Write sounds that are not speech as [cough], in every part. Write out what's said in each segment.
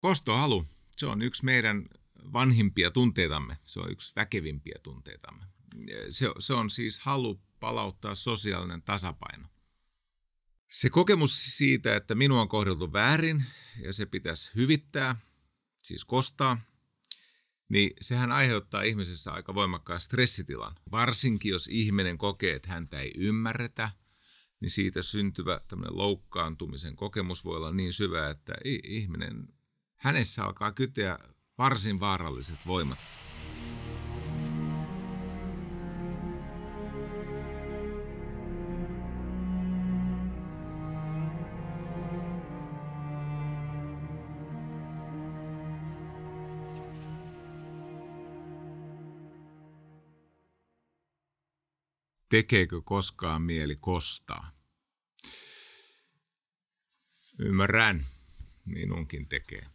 Kostohalu, se on yksi meidän vanhimpia tunteitamme, se on yksi väkevimpiä tunteitamme. Se, se on siis halu palauttaa sosiaalinen tasapaino. Se kokemus siitä, että minua on kohdeltu väärin ja se pitäisi hyvittää, siis kostaa, niin sehän aiheuttaa ihmisessä aika voimakkaan stressitilan. Varsinkin jos ihminen kokee, että häntä ei ymmärretä, niin siitä syntyvä tämmöinen loukkaantumisen kokemus voi olla niin syvä, että ihminen Hänessä alkaa kyteä varsin vaaralliset voimat. tekeekö koskaan mieli kostaa. Ymmärrän, niin onkin tekee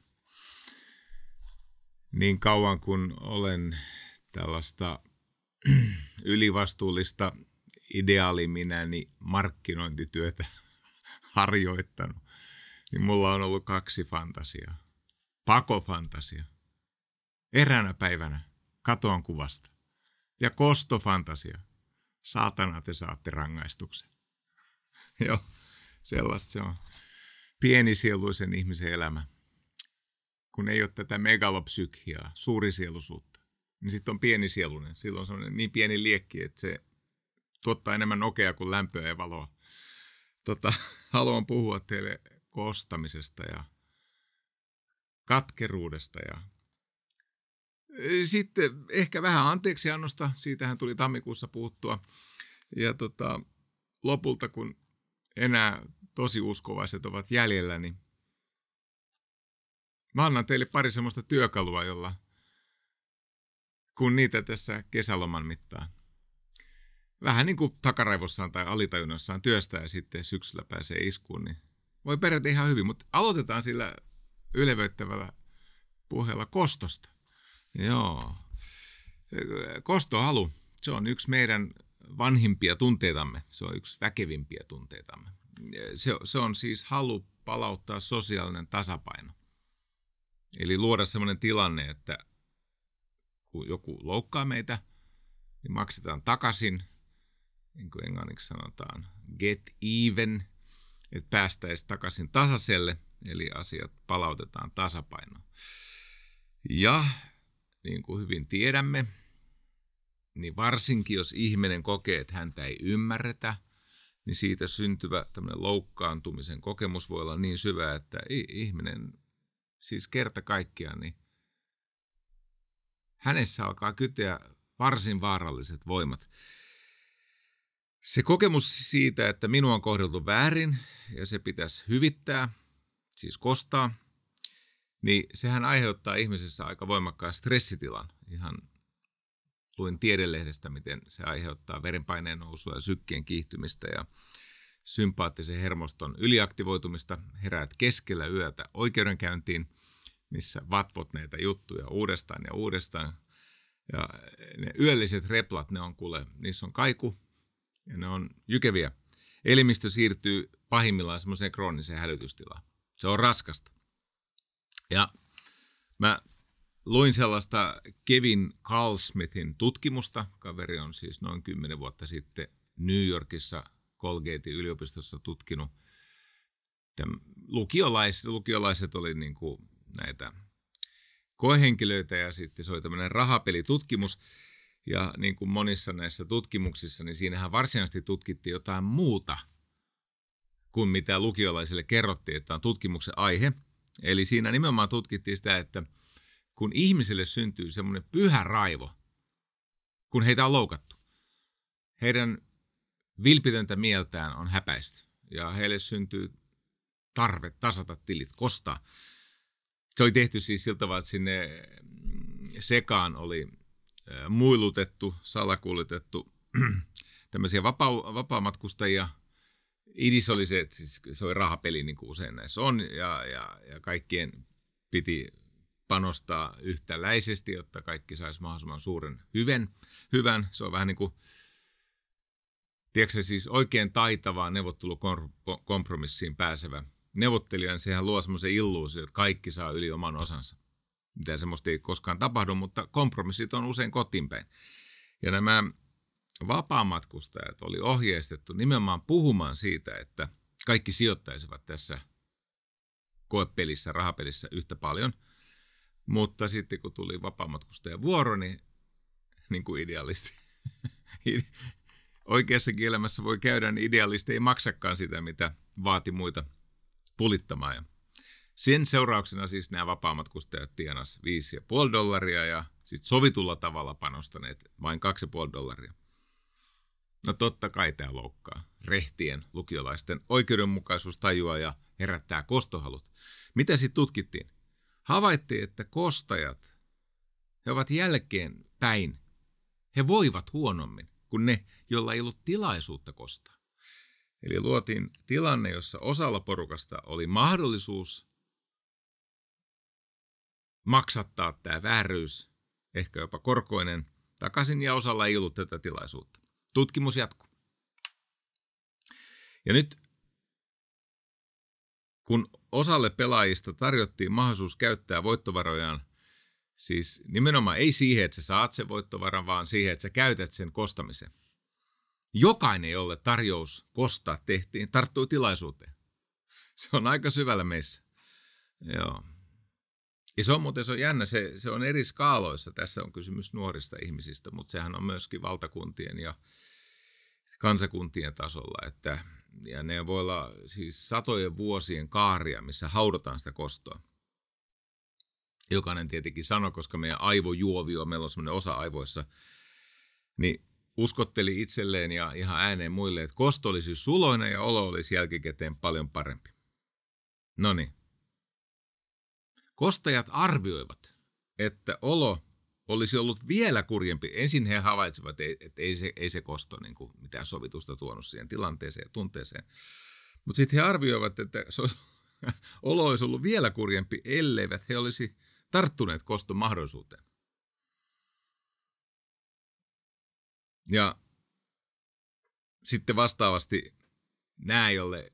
niin kauan kuin olen tällaista [clears throat] ylivastuullista ideaaliminäni markkinointityötä [laughs] harjoittanut, niin mulla on ollut kaksi fantasiaa. Pakofantasia. Eräänä päivänä katoan kuvasta. Ja kostofantasia. Saatana, te saatte rangaistuksen. [laughs] Joo, sellaista se on. Pienisieluisen ihmisen elämä kun ei ole tätä megalopsykiaa, suurisieluisuutta, niin sitten on pienisieluinen. Silloin on niin pieni liekki, että se tuottaa enemmän nokea kuin lämpöä ja valoa. Tota, [laughs] haluan puhua teille koostamisesta ja katkeruudesta ja e, sitten ehkä vähän annosta, siitähän tuli tammikuussa puuttua. Ja tota, lopulta, kun enää tosi uskovaiset ovat jäljellä, niin Mä annan teille pari semmoista työkalua, jolla kun niitä tässä kesäloman mittaan. Vähän niin kuin takaraivossaan tai alitajunnossaan työstää ja sitten syksyllä pääsee iskuun, niin voi perätä ihan hyvin. Mutta aloitetaan sillä ylevöittävällä puheella kostosta. Joo. Kostohalu, se on yksi meidän vanhimpia tunteitamme. Se on yksi väkevimpiä tunteitamme. Se, se on siis halu palauttaa sosiaalinen tasapaino. Eli luoda sellainen tilanne, että kun joku loukkaa meitä, niin maksetaan takaisin, niin kuin englanniksi sanotaan, get even, että päästäisiin takaisin tasaiselle, eli asiat palautetaan tasapainoon. Ja niin kuin hyvin tiedämme, niin varsinkin jos ihminen kokee, että häntä ei ymmärretä, niin siitä syntyvä tämmöinen loukkaantumisen kokemus voi olla niin syvä, että ihminen siis kerta kaikkiaan, niin hänessä alkaa kyteä varsin vaaralliset voimat. Se kokemus siitä, että minua on kohdeltu väärin ja se pitäisi hyvittää, siis kostaa, niin sehän aiheuttaa ihmisessä aika voimakkaan stressitilan. Ihan luin tiedelehdestä, miten se aiheuttaa verenpaineen nousua ja sykkien kiihtymistä ja sympaattisen hermoston yliaktivoitumista, heräät keskellä yötä oikeudenkäyntiin, missä vatvot näitä juttuja uudestaan ja uudestaan. Ja ne yölliset replat, ne on kuule, niissä on kaiku ja ne on jykeviä. Elimistö siirtyy pahimmillaan semmoiseen krooniseen hälytystilaan. Se on raskasta. Ja mä luin sellaista Kevin Carlsmithin tutkimusta. Kaveri on siis noin 10 vuotta sitten New Yorkissa Colgatein yliopistossa tutkinut. lukiolais, lukiolaiset oli niin kuin näitä koehenkilöitä ja sitten se oli tämmöinen rahapelitutkimus. Ja niin kuin monissa näissä tutkimuksissa, niin siinähän varsinaisesti tutkittiin jotain muuta kuin mitä lukiolaisille kerrottiin, että on tutkimuksen aihe. Eli siinä nimenomaan tutkittiin sitä, että kun ihmiselle syntyy semmoinen pyhä raivo, kun heitä on loukattu. Heidän vilpitöntä mieltään on häpäisty ja heille syntyy tarve tasata tilit, kosta. Se oli tehty siis sillä tavalla, että sinne mm, sekaan oli muilutettu, salakuljetettu [clears throat] tämmöisiä vapaa, vapaamatkustajia. Idis oli se, että siis se oli rahapeli niin kuin usein näissä on ja, ja, ja kaikkien piti panostaa yhtäläisesti, jotta kaikki saisi mahdollisimman suuren hyven. hyvän. Se on vähän niin kuin tiedätkö siis oikein taitavaa neuvottelukompromissiin pääsevä neuvottelija, niin sehän luo semmoisen illuusion, että kaikki saa yli oman osansa. Mitä semmoista ei koskaan tapahdu, mutta kompromissit on usein kotiinpäin. Ja nämä vapaamatkustajat oli ohjeistettu nimenomaan puhumaan siitä, että kaikki sijoittaisivat tässä koepelissä, rahapelissä yhtä paljon. Mutta sitten kun tuli vapaamatkustajan vuoro, niin, niin kuin idealisti, [laughs] Oikeassa elämässä voi käydä, niin idealisti ei maksakaan sitä, mitä vaati muita pulittamaan. Ja sen seurauksena siis nämä kustajat tienas 5,5 dollaria ja sitten sovitulla tavalla panostaneet vain 2,5 dollaria. No totta kai tämä loukkaa rehtien lukiolaisten oikeudenmukaisuustajua ja herättää kostohalut. Mitä sitten tutkittiin? Havaittiin, että kostajat, he ovat jälkeen päin. He voivat huonommin kuin ne, joilla ei ollut tilaisuutta kostaa. Eli luotiin tilanne, jossa osalla porukasta oli mahdollisuus maksattaa tämä vääryys, ehkä jopa korkoinen, takaisin ja osalla ei ollut tätä tilaisuutta. Tutkimus jatkuu. Ja nyt kun osalle pelaajista tarjottiin mahdollisuus käyttää voittovarojaan Siis nimenomaan ei siihen, että sä saat sen voittovaran, vaan siihen, että sä käytät sen kostamiseen. Jokainen, jolle tarjous kostaa tehtiin, tarttui tilaisuuteen. Se on aika syvällä meissä. Joo. Ja se on muuten se on jännä, se, se on eri skaaloissa. Tässä on kysymys nuorista ihmisistä, mutta sehän on myöskin valtakuntien ja kansakuntien tasolla. Että, ja ne voi olla siis satojen vuosien kaaria, missä haudataan sitä kostoa jokainen tietenkin sano, koska meidän aivojuovio, meillä on semmoinen osa aivoissa, niin uskotteli itselleen ja ihan ääneen muille, että kosto olisi suloinen ja olo olisi jälkikäteen paljon parempi. No niin. Kostajat arvioivat, että olo olisi ollut vielä kurjempi. Ensin he havaitsivat, että ei se, ei se kosto niin kuin mitään sovitusta tuonut siihen tilanteeseen ja tunteeseen. Mutta sitten he arvioivat, että se olisi, [laughs] olo olisi ollut vielä kurjempi, elleivät he olisi tarttuneet koston mahdollisuuteen. Ja sitten vastaavasti nämä, jolle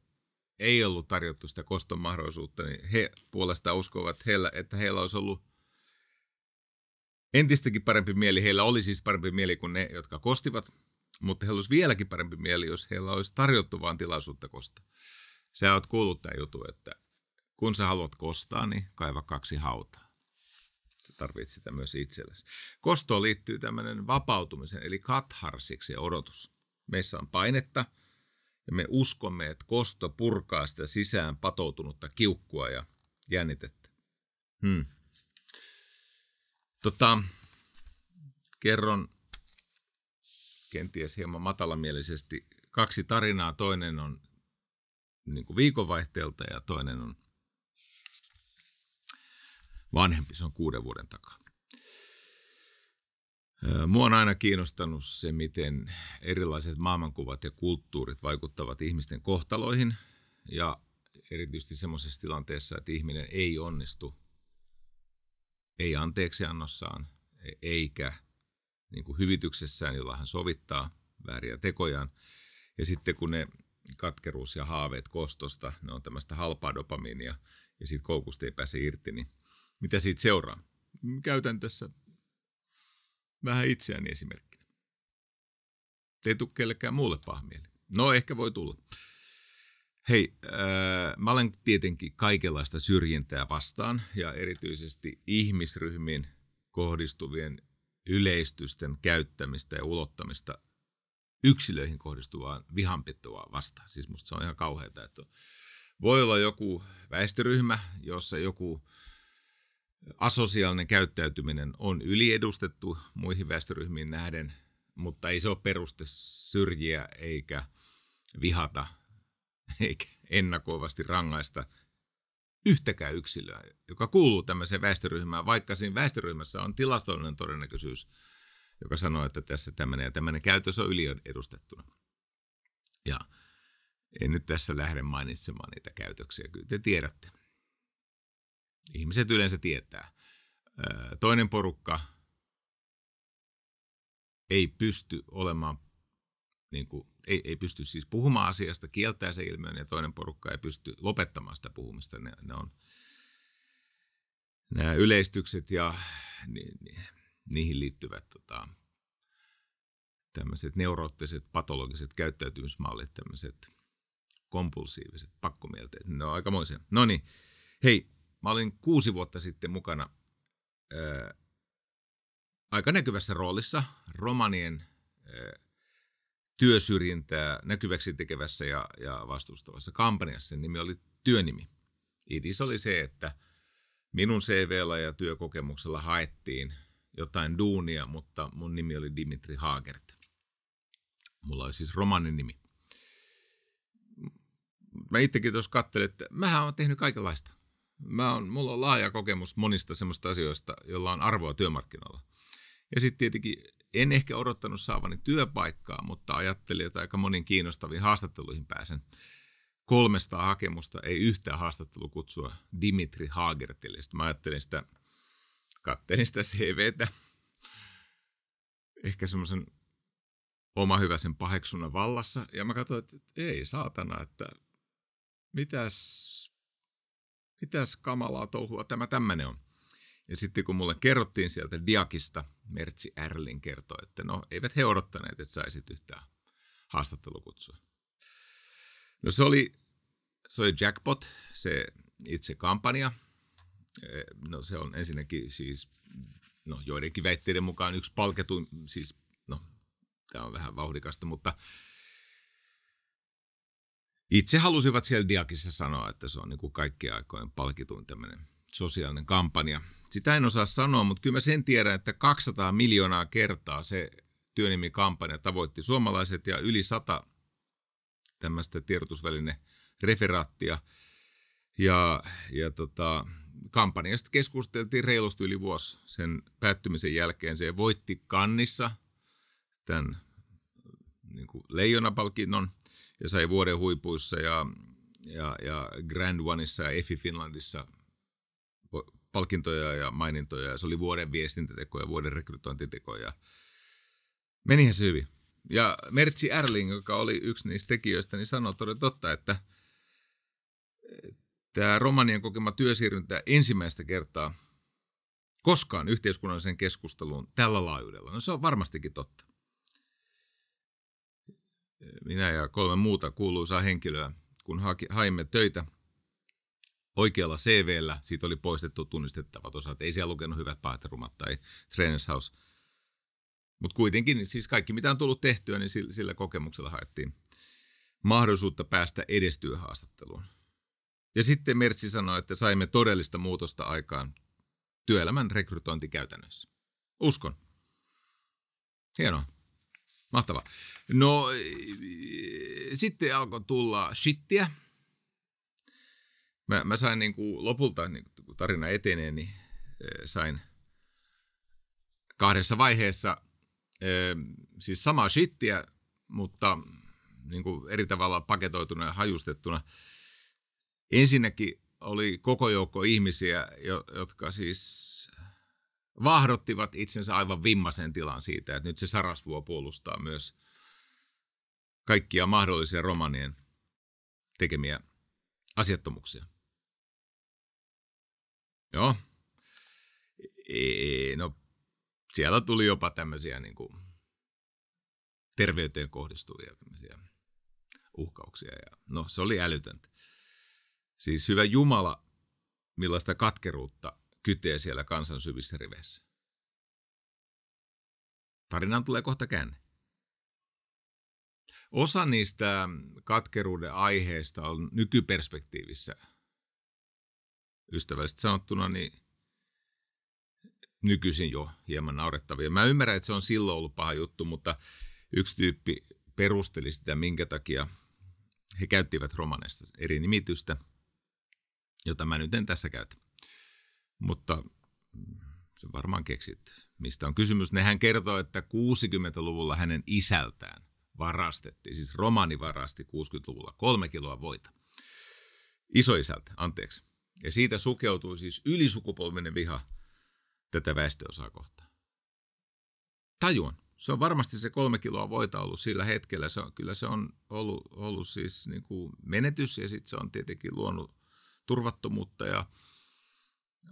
ei ollut tarjottu sitä koston mahdollisuutta, niin he puolestaan uskovat, heillä, että heillä olisi ollut entistäkin parempi mieli. Heillä oli siis parempi mieli kuin ne, jotka kostivat, mutta heillä olisi vieläkin parempi mieli, jos heillä olisi tarjottu vain tilaisuutta kosta. Sä oot kuullut tämän jutun, että kun sä haluat kostaa, niin kaiva kaksi hautaa sä tarvitset sitä myös itsellesi. Kostoon liittyy tämmöinen vapautumisen, eli katharsiksi odotus. Meissä on painetta, ja me uskomme, että kosto purkaa sitä sisään patoutunutta kiukkua ja jännitettä. Hmm. Tota, kerron kenties hieman matalamielisesti kaksi tarinaa. Toinen on niin kuin viikonvaihteelta ja toinen on vanhempi, se on kuuden vuoden takaa. Mua on aina kiinnostanut se, miten erilaiset maailmankuvat ja kulttuurit vaikuttavat ihmisten kohtaloihin ja erityisesti semmoisessa tilanteessa, että ihminen ei onnistu, ei anteeksiannossaan, e-, eikä niin kuin hyvityksessään, jolla hän sovittaa vääriä tekojaan. Ja sitten kun ne katkeruus ja haaveet kostosta, ne on tämmöistä halpaa dopamiinia, ja sitten koukusta ei pääse irti, niin mitä siitä seuraa. Käytän tässä vähän itseäni esimerkkinä. Se ei tule kellekään muulle pahmieli. No ehkä voi tulla. Hei, äh, mä olen tietenkin kaikenlaista syrjintää vastaan ja erityisesti ihmisryhmiin kohdistuvien yleistysten käyttämistä ja ulottamista yksilöihin kohdistuvaan vihanpitoa vastaan. Siis musta se on ihan kauheata, että voi olla joku väestöryhmä, jossa joku äh, asosiaalinen käyttäytyminen on yliedustettu muihin väestöryhmiin nähden, mutta ei se ole peruste syrjiä eikä vihata eikä ennakoivasti rangaista yhtäkään yksilöä, joka kuuluu tämmöiseen väestöryhmään, vaikka siinä väestöryhmässä on tilastollinen todennäköisyys, joka sanoo, että tässä tämmöinen ja tämmöinen käytös on yliedustettuna. Ja en nyt tässä lähde mainitsemaan niitä käytöksiä, kyllä te tiedätte. Ihmiset yleensä tietää. Toinen porukka ei pysty olemaan, niin kuin, ei, ei pysty siis puhumaan asiasta, kieltää se ilmiön, ja toinen porukka ei pysty lopettamaan sitä puhumista. Ne, ne on nämä yleistykset ja ni, ni, niihin liittyvät tota, tämmöiset neuroottiset, patologiset käyttäytymismallit, tämmöiset kompulsiiviset pakkomielteet, ne on aikamoisia. No niin, hei, Mä olin kuusi vuotta sitten mukana ää, aika näkyvässä roolissa romanien ää, työsyrjintää näkyväksi tekevässä ja, ja vastustavassa kampanjassa. Sen nimi oli työnimi. Idis oli se, että minun CVllä ja työkokemuksella haettiin jotain duunia, mutta mun nimi oli Dimitri Haagert. Mulla oli siis romanin nimi. Mä itsekin tuossa katselin, että mähän olen tehnyt kaikenlaista. Mä on, mulla on laaja kokemus monista semmoista asioista, joilla on arvoa työmarkkinoilla. Ja sitten tietenkin en ehkä odottanut saavani työpaikkaa, mutta ajattelin, että aika monin kiinnostaviin haastatteluihin pääsen. Kolmesta hakemusta ei yhtään haastattelukutsua Dimitri Haagertille. Sitten mä ajattelin sitä, kattelin sitä CVtä, ehkä semmoisen oma sen paheksunnan vallassa. Ja mä katsoin, että ei saatana, että mitäs mitäs kamalaa touhua tämä tämmöinen on. Ja sitten kun mulle kerrottiin sieltä Diakista, Mertsi Erlin kertoi, että no eivät he odottaneet, että saisit yhtään haastattelukutsua. No se oli, se oli jackpot, se itse kampanja. E, no se on ensinnäkin siis, no joidenkin väitteiden mukaan yksi palketuin, siis no tämä on vähän vauhdikasta, mutta itse halusivat siellä Diakissa sanoa, että se on niin kuin kaikkien aikojen palkituin tämmöinen sosiaalinen kampanja. Sitä en osaa sanoa, mutta kyllä mä sen tiedän, että 200 miljoonaa kertaa se työnimikampanja tavoitti suomalaiset ja yli 100 tämmöistä tiedotusväline referaattia. Ja, ja tota, kampanjasta keskusteltiin reilusti yli vuosi sen päättymisen jälkeen. Se voitti kannissa tämän niin leijonapalkinnon – ja sai vuoden huipuissa ja, ja, ja Grand Oneissa ja EFI Finlandissa palkintoja ja mainintoja. Ja se oli vuoden viestintäteko ja vuoden rekrytointiteko. Ja menihän se hyvin. Ja Mertsi Erling, joka oli yksi niistä tekijöistä, niin sanoi todella totta, että tämä Romanian kokema työsiirryntä ensimmäistä kertaa koskaan yhteiskunnalliseen keskusteluun tällä laajuudella. No se on varmastikin totta minä ja kolme muuta kuuluisaa henkilöä, kun haki, haimme töitä oikealla CVllä, siitä oli poistettu tunnistettavat osat. Ei siellä lukenut hyvät paaterumat tai Trainers House. Mutta kuitenkin, siis kaikki mitä on tullut tehtyä, niin sillä, sillä kokemuksella haettiin mahdollisuutta päästä edes työhaastatteluun. Ja sitten Mertsi sanoi, että saimme todellista muutosta aikaan työelämän rekrytointikäytännössä. Uskon. Hienoa. Mahtavaa. No, eh, sitten alkoi tulla shittiä. Mä, mä sain niin kuin lopulta, niin kuin, kun tarina etenee, niin eh, sain kahdessa vaiheessa eh, siis samaa shittiä, mutta niin kuin eri tavalla paketoituna ja hajustettuna. Ensinnäkin oli koko joukko ihmisiä, jotka siis vahdottivat itsensä aivan vimmaisen tilan siitä, että nyt se Sarasvuo puolustaa myös kaikkia mahdollisia romanien tekemiä asiattomuuksia. Joo. E, e, no, siellä tuli jopa tämmöisiä niin kuin, terveyteen kohdistuvia uhkauksia. Ja, no, se oli älytöntä. Siis hyvä Jumala, millaista katkeruutta kytee siellä kansan syvissä riveissä. Tarinaan tulee kohta käänne. Osa niistä katkeruuden aiheista on nykyperspektiivissä ystävällisesti sanottuna niin nykyisin jo hieman naurettavia. Mä ymmärrän, että se on silloin ollut paha juttu, mutta yksi tyyppi perusteli sitä, minkä takia he käyttivät romaneista eri nimitystä, jota mä nyt en tässä käytä. Mutta se varmaan keksit, mistä on kysymys. Nehän kertoo, että 60-luvulla hänen isältään varastettiin, siis romani varasti 60-luvulla kolme kiloa voita. Isoisältä, anteeksi. Ja siitä sukeutui siis ylisukupolvinen viha tätä väestöosaa kohtaan. Tajuan. Se on varmasti se kolme kiloa voita ollut sillä hetkellä. Se on, kyllä se on ollut, ollut siis niin kuin menetys ja sitten se on tietenkin luonut turvattomuutta ja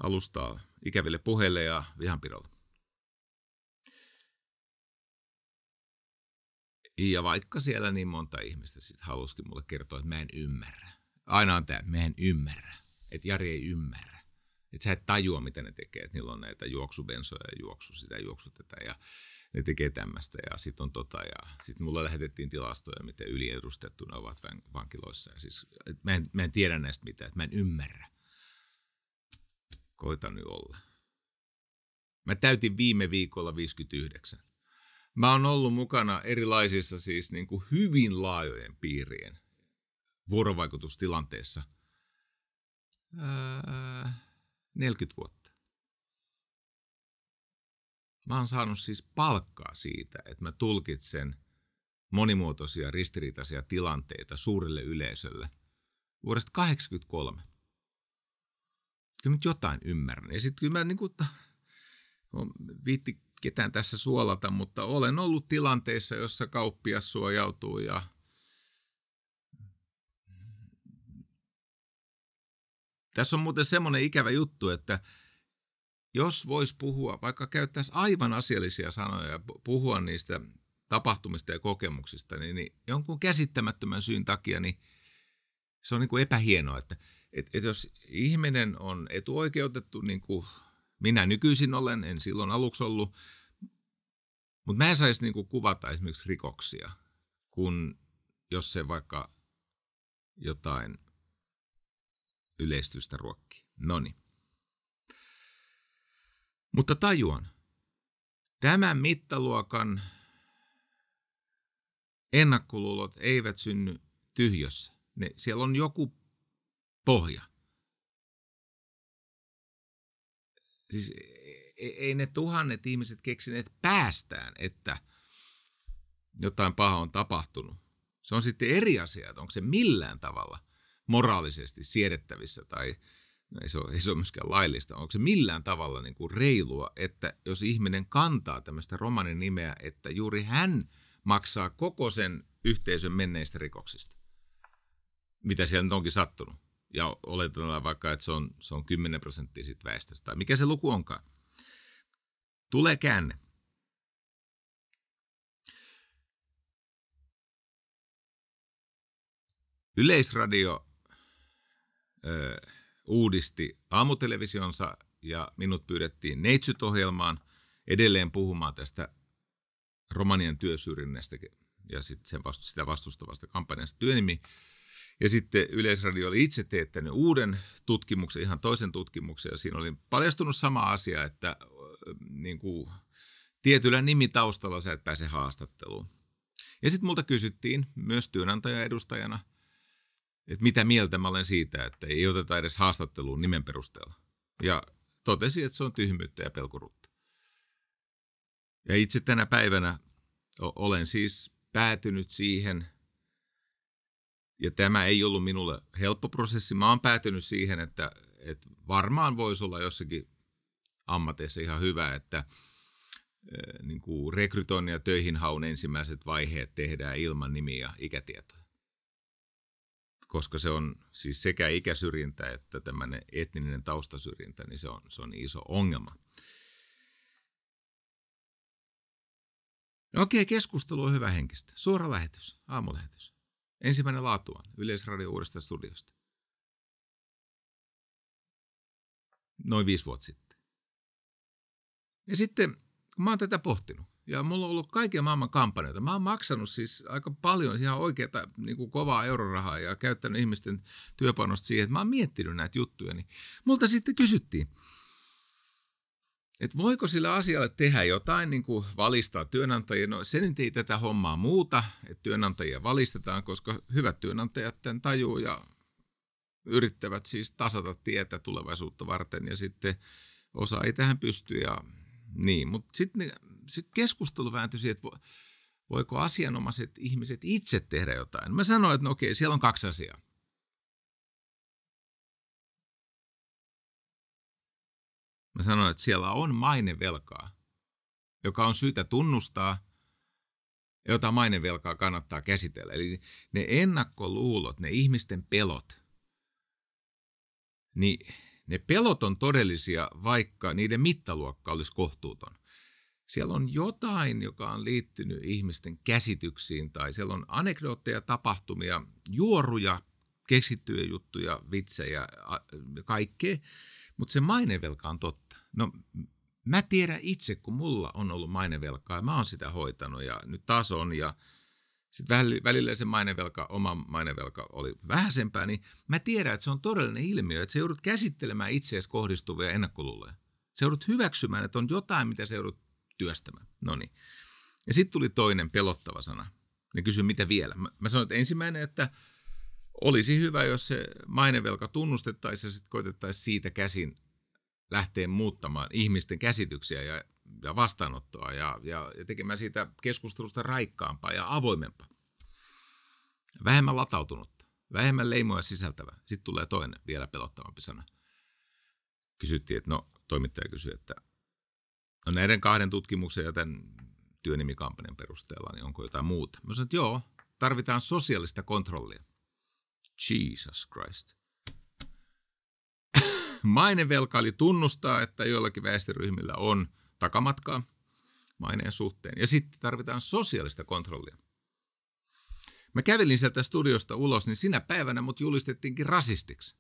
alustaa ikäville puheille ja vihanpidolle. Ja vaikka siellä niin monta ihmistä sit halusikin mulle kertoa, että mä en ymmärrä. Aina on tämä, mä en ymmärrä. Että Jari ei ymmärrä. Että sä et tajua, mitä ne tekee. Että niillä on näitä juoksubensoja ja juoksu sitä, juoksu tätä ja ne tekee tämmöistä ja sitten on tota ja sitten mulle lähetettiin tilastoja, miten yliedustettuna ovat vankiloissa. Ja siis, mä, en, mä en tiedä näistä mitään, että mä en ymmärrä. Koita nyt olla. Mä täytin viime viikolla 59. Mä oon ollut mukana erilaisissa siis niin kuin hyvin laajojen piirien vuorovaikutustilanteessa ää, 40 vuotta. Mä oon saanut siis palkkaa siitä, että mä tulkitsen monimuotoisia ristiriitaisia tilanteita suurelle yleisölle vuodesta 1983 kyllä nyt jotain ymmärrän. Ja sitten kyllä mä niin kuin, viitti ketään tässä suolata, mutta olen ollut tilanteissa, jossa kauppias suojautuu ja Tässä on muuten semmoinen ikävä juttu, että jos voisi puhua, vaikka käyttäisi aivan asiallisia sanoja ja puhua niistä tapahtumista ja kokemuksista, niin, niin jonkun käsittämättömän syyn takia, niin se on niin kuin epähienoa, että – et, et jos ihminen on etuoikeutettu, niin kuin minä nykyisin olen, en silloin aluksi ollut, mutta mä en saisi niin kuin kuvata esimerkiksi rikoksia, kun jos se vaikka jotain yleistystä ruokkii. Noni. Mutta tajuan, tämän mittaluokan ennakkoluulot eivät synny tyhjössä. Ne, siellä on joku pohja. Siis e, e, ei ne tuhannet ihmiset keksineet päästään, että jotain pahaa on tapahtunut. Se on sitten eri asia, että onko se millään tavalla moraalisesti siedettävissä tai no ei, se ole, ei se ole myöskään laillista. Onko se millään tavalla niin kuin reilua, että jos ihminen kantaa tämmöistä romanin nimeä, että juuri hän maksaa koko sen yhteisön menneistä rikoksista, mitä siellä nyt onkin sattunut ja oletetaan vaikka, että se on, se on 10 prosenttia siitä väestöstä, tai mikä se luku onkaan. Tulee käänne. Yleisradio ö, uudisti aamutelevisionsa ja minut pyydettiin Neitsyt-ohjelmaan edelleen puhumaan tästä Romanian työsyrjinnästä ja sit sen vastu- sitä vastustavasta kampanjasta. Työnimi ja sitten Yleisradio oli itse teettänyt uuden tutkimuksen, ihan toisen tutkimuksen, ja siinä oli paljastunut sama asia, että niin kuin, tietyllä nimitaustalla sä et pääse haastatteluun. Ja sitten multa kysyttiin myös työnantajan edustajana, että mitä mieltä mä olen siitä, että ei oteta edes haastatteluun nimen perusteella. Ja totesi, että se on tyhmyyttä ja pelkuruutta. Ja itse tänä päivänä olen siis päätynyt siihen – ja tämä ei ollut minulle helppo prosessi. Mä oon päätynyt siihen, että, että varmaan voisi olla jossakin ammateissa ihan hyvä, että eh, niin kuin rekrytoinnin ja töihin haun ensimmäiset vaiheet tehdään ilman nimiä ja ikätietoja. Koska se on siis sekä ikäsyrjintä että tämmöinen etninen taustasyrjintä, niin se on, se on iso ongelma. Okei, keskustelu on hyvä henkistä. Suora lähetys, aamulähetys. Ensimmäinen laatuaan Yleisradio uudesta studiosta. Noin viisi vuotta sitten. Ja sitten, kun mä oon tätä pohtinut, ja mulla on ollut kaiken maailman kampanjoita. Mä oon maksanut siis aika paljon ihan oikeata niin kuin kovaa eurorahaa ja käyttänyt ihmisten työpanosta siihen, että mä oon miettinyt näitä juttuja. Niin multa sitten kysyttiin, että voiko sillä asialle tehdä jotain, niin kuin valistaa työnantajia. No se nyt ei tätä hommaa muuta, että työnantajia valistetaan, koska hyvät työnantajat tämän tajuu ja yrittävät siis tasata tietä tulevaisuutta varten ja sitten osa ei tähän pysty ja niin. Mutta sitten se keskustelu vääntyi siihen, että voiko asianomaiset ihmiset itse tehdä jotain. Mä sanoin, että no okei, siellä on kaksi asiaa. Mä sanon, että siellä on mainevelkaa, joka on syytä tunnustaa, jota mainevelkaa kannattaa käsitellä. Eli ne ennakkoluulot, ne ihmisten pelot, niin ne pelot on todellisia, vaikka niiden mittaluokka olisi kohtuuton. Siellä on jotain, joka on liittynyt ihmisten käsityksiin, tai siellä on anekdootteja, tapahtumia, juoruja, keksittyjä juttuja, vitsejä, kaikkea, mutta se mainevelka on totta. No mä tiedän itse, kun mulla on ollut mainevelkaa ja mä oon sitä hoitanut ja nyt taas on ja sitten välillä se mainevelka, oma mainevelka oli vähäisempää, niin mä tiedän, että se on todellinen ilmiö, että sä joudut käsittelemään itseesi kohdistuvia ennakkoluuloja. Sä joudut hyväksymään, että on jotain, mitä sä joudut työstämään. No niin. Ja sitten tuli toinen pelottava sana. Ne kysyi, mitä vielä. Mä, mä sanoin, että ensimmäinen, että olisi hyvä, jos se mainevelka tunnustettaisiin ja sitten koitettaisiin siitä käsin lähteä muuttamaan ihmisten käsityksiä ja, ja vastaanottoa ja, ja, ja tekemään siitä keskustelusta raikkaampaa ja avoimempaa. Vähemmän latautunutta, vähemmän leimoja sisältävä. Sitten tulee toinen vielä pelottavampi sana. Kysyttiin, että no, toimittaja kysyi, että no näiden kahden tutkimuksen ja tämän työnimikampanjan perusteella, niin onko jotain muuta? Mä sanoin, että joo, tarvitaan sosiaalista kontrollia. Jesus Christ. mainevelka oli tunnustaa, että joillakin väestöryhmillä on takamatkaa maineen suhteen. Ja sitten tarvitaan sosiaalista kontrollia. Mä kävelin sieltä studiosta ulos, niin sinä päivänä mut julistettiinkin rasistiksi.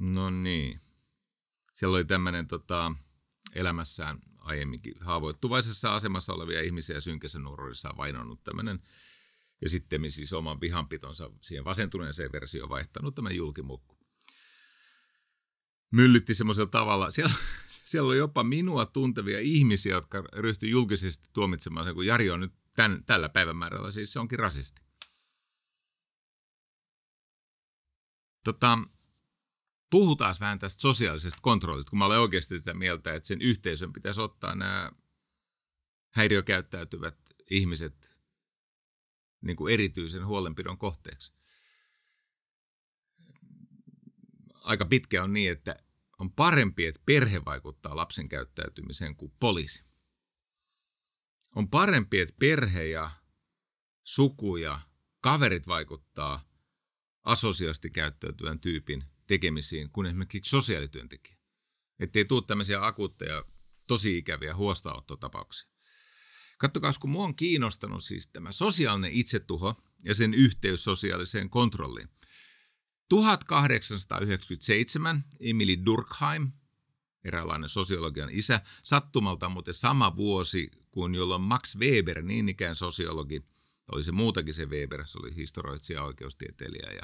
No niin. Siellä oli tämmöinen tota, elämässään aiemminkin haavoittuvaisessa asemassa olevia ihmisiä synkässä nuoruudessa on vainonnut tämmöinen ja sitten siis oman vihanpitonsa siihen vasentuneeseen versioon vaihtanut tämä julkimukku. Myllytti semmoisella tavalla. Siellä, siellä oli jopa minua tuntevia ihmisiä, jotka ryhtyi julkisesti tuomitsemaan sen, kun Jari on nyt tämän, tällä päivämäärällä, siis se onkin rasisti. Tota, puhutaan vähän tästä sosiaalisesta kontrollista, kun mä olen oikeasti sitä mieltä, että sen yhteisön pitäisi ottaa nämä häiriökäyttäytyvät ihmiset niin kuin erityisen huolenpidon kohteeksi. Aika pitkä on niin, että on parempi, että perhe vaikuttaa lapsen käyttäytymiseen kuin poliisi. On parempi, että perhe ja suku ja kaverit vaikuttaa asosiaasti käyttäytyvän tyypin tekemisiin kuin esimerkiksi sosiaalityöntekijä. Että ei tule tämmöisiä akuutteja, tosi ikäviä huostaanottotapauksia. Kattokaa, kun mua on kiinnostanut siis tämä sosiaalinen itsetuho ja sen yhteys sosiaaliseen kontrolliin. 1897 Emily Durkheim, eräänlainen sosiologian isä, sattumalta muuten sama vuosi kuin jolloin Max Weber, niin ikään sosiologi, oli se muutakin se Weber, se oli historioitsija, oikeustieteilijä ja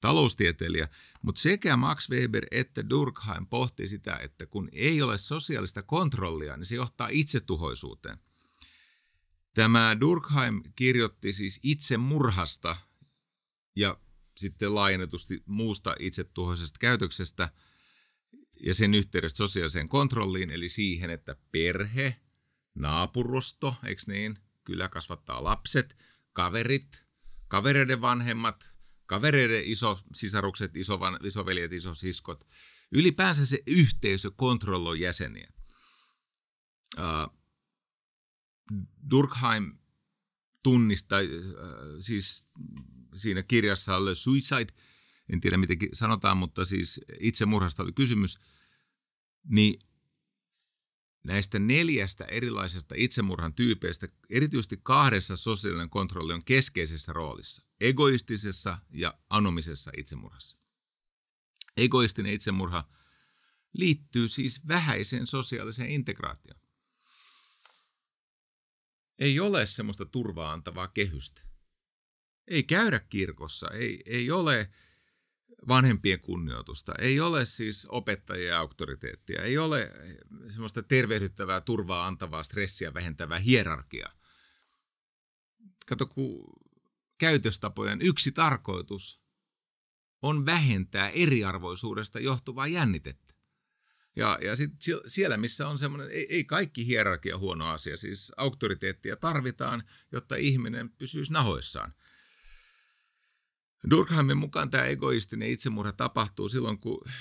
taloustieteilijä, mutta sekä Max Weber että Durkheim pohti sitä, että kun ei ole sosiaalista kontrollia, niin se johtaa itsetuhoisuuteen. Tämä Durkheim kirjoitti siis itse murhasta ja sitten laajennetusti muusta itsetuhoisesta käytöksestä ja sen yhteydestä sosiaaliseen kontrolliin, eli siihen, että perhe, naapurusto, eikö niin, kyllä kasvattaa lapset, kaverit, kavereiden vanhemmat, kavereiden iso sisarukset, isovan, isoveljet, isosiskot. Ylipäänsä se yhteisö kontrolloi jäseniä. Uh, Durkheim tunnista, uh, siis siinä kirjassa Le Suicide, en tiedä miten sanotaan, mutta siis itsemurhasta oli kysymys, niin Näistä neljästä erilaisesta itsemurhan tyypeistä erityisesti kahdessa sosiaalinen kontrolli on keskeisessä roolissa, egoistisessa ja anomisessa itsemurhassa. Egoistinen itsemurha liittyy siis vähäiseen sosiaaliseen integraatioon. Ei ole semmoista turvaa antavaa kehystä. Ei käydä kirkossa, ei, ei ole vanhempien kunnioitusta, ei ole siis opettajia auktoriteettia, ei ole eh, semmoista tervehdyttävää, turvaa antavaa, stressiä vähentävää hierarkiaa. Kato, kun käytöstapojen yksi tarkoitus on vähentää eriarvoisuudesta johtuvaa jännitettä. Ja, ja sit siellä, missä on semmoinen, ei, ei kaikki hierarkia huono asia, siis auktoriteettia tarvitaan, jotta ihminen pysyisi nahoissaan. Durkheimin mukaan tämä egoistinen itsemurha tapahtuu silloin, kun äh,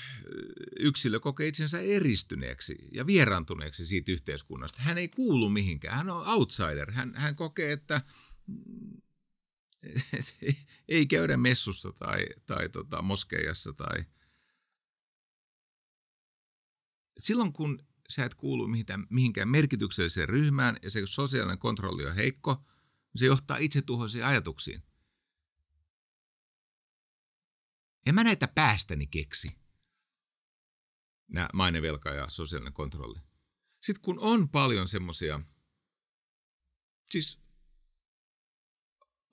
yksilö kokee itsensä eristyneeksi ja vieraantuneeksi siitä yhteiskunnasta. Hän ei kuulu mihinkään, hän on outsider. Hän, hän kokee, että mm, [laughs] ei käydä messussa tai, tai tota, moskeijassa. Tai... Silloin kun sä et kuulu mihinkään merkitykselliseen ryhmään ja se sosiaalinen kontrolli on heikko, se johtaa itsetuhoisiin ajatuksiin. En mä näitä päästäni keksi. Nämä mainevelka ja sosiaalinen kontrolli. Sitten kun on paljon semmoisia, siis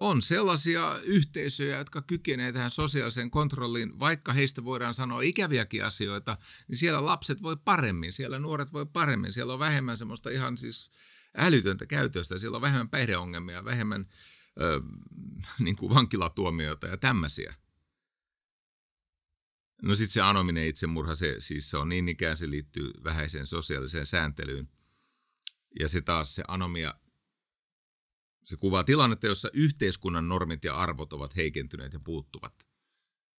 on sellaisia yhteisöjä, jotka kykenevät tähän sosiaaliseen kontrolliin, vaikka heistä voidaan sanoa ikäviäkin asioita, niin siellä lapset voi paremmin, siellä nuoret voi paremmin, siellä on vähemmän semmoista ihan siis älytöntä käytöstä, siellä on vähemmän päihdeongelmia, vähemmän ö, [laughs] niin kuin vankilatuomioita ja tämmöisiä. No sitten se anominen itsemurha, se, siis se on niin ikään, se liittyy vähäiseen sosiaaliseen sääntelyyn. Ja se taas se anomia, se kuvaa tilannetta, jossa yhteiskunnan normit ja arvot ovat heikentyneet ja puuttuvat.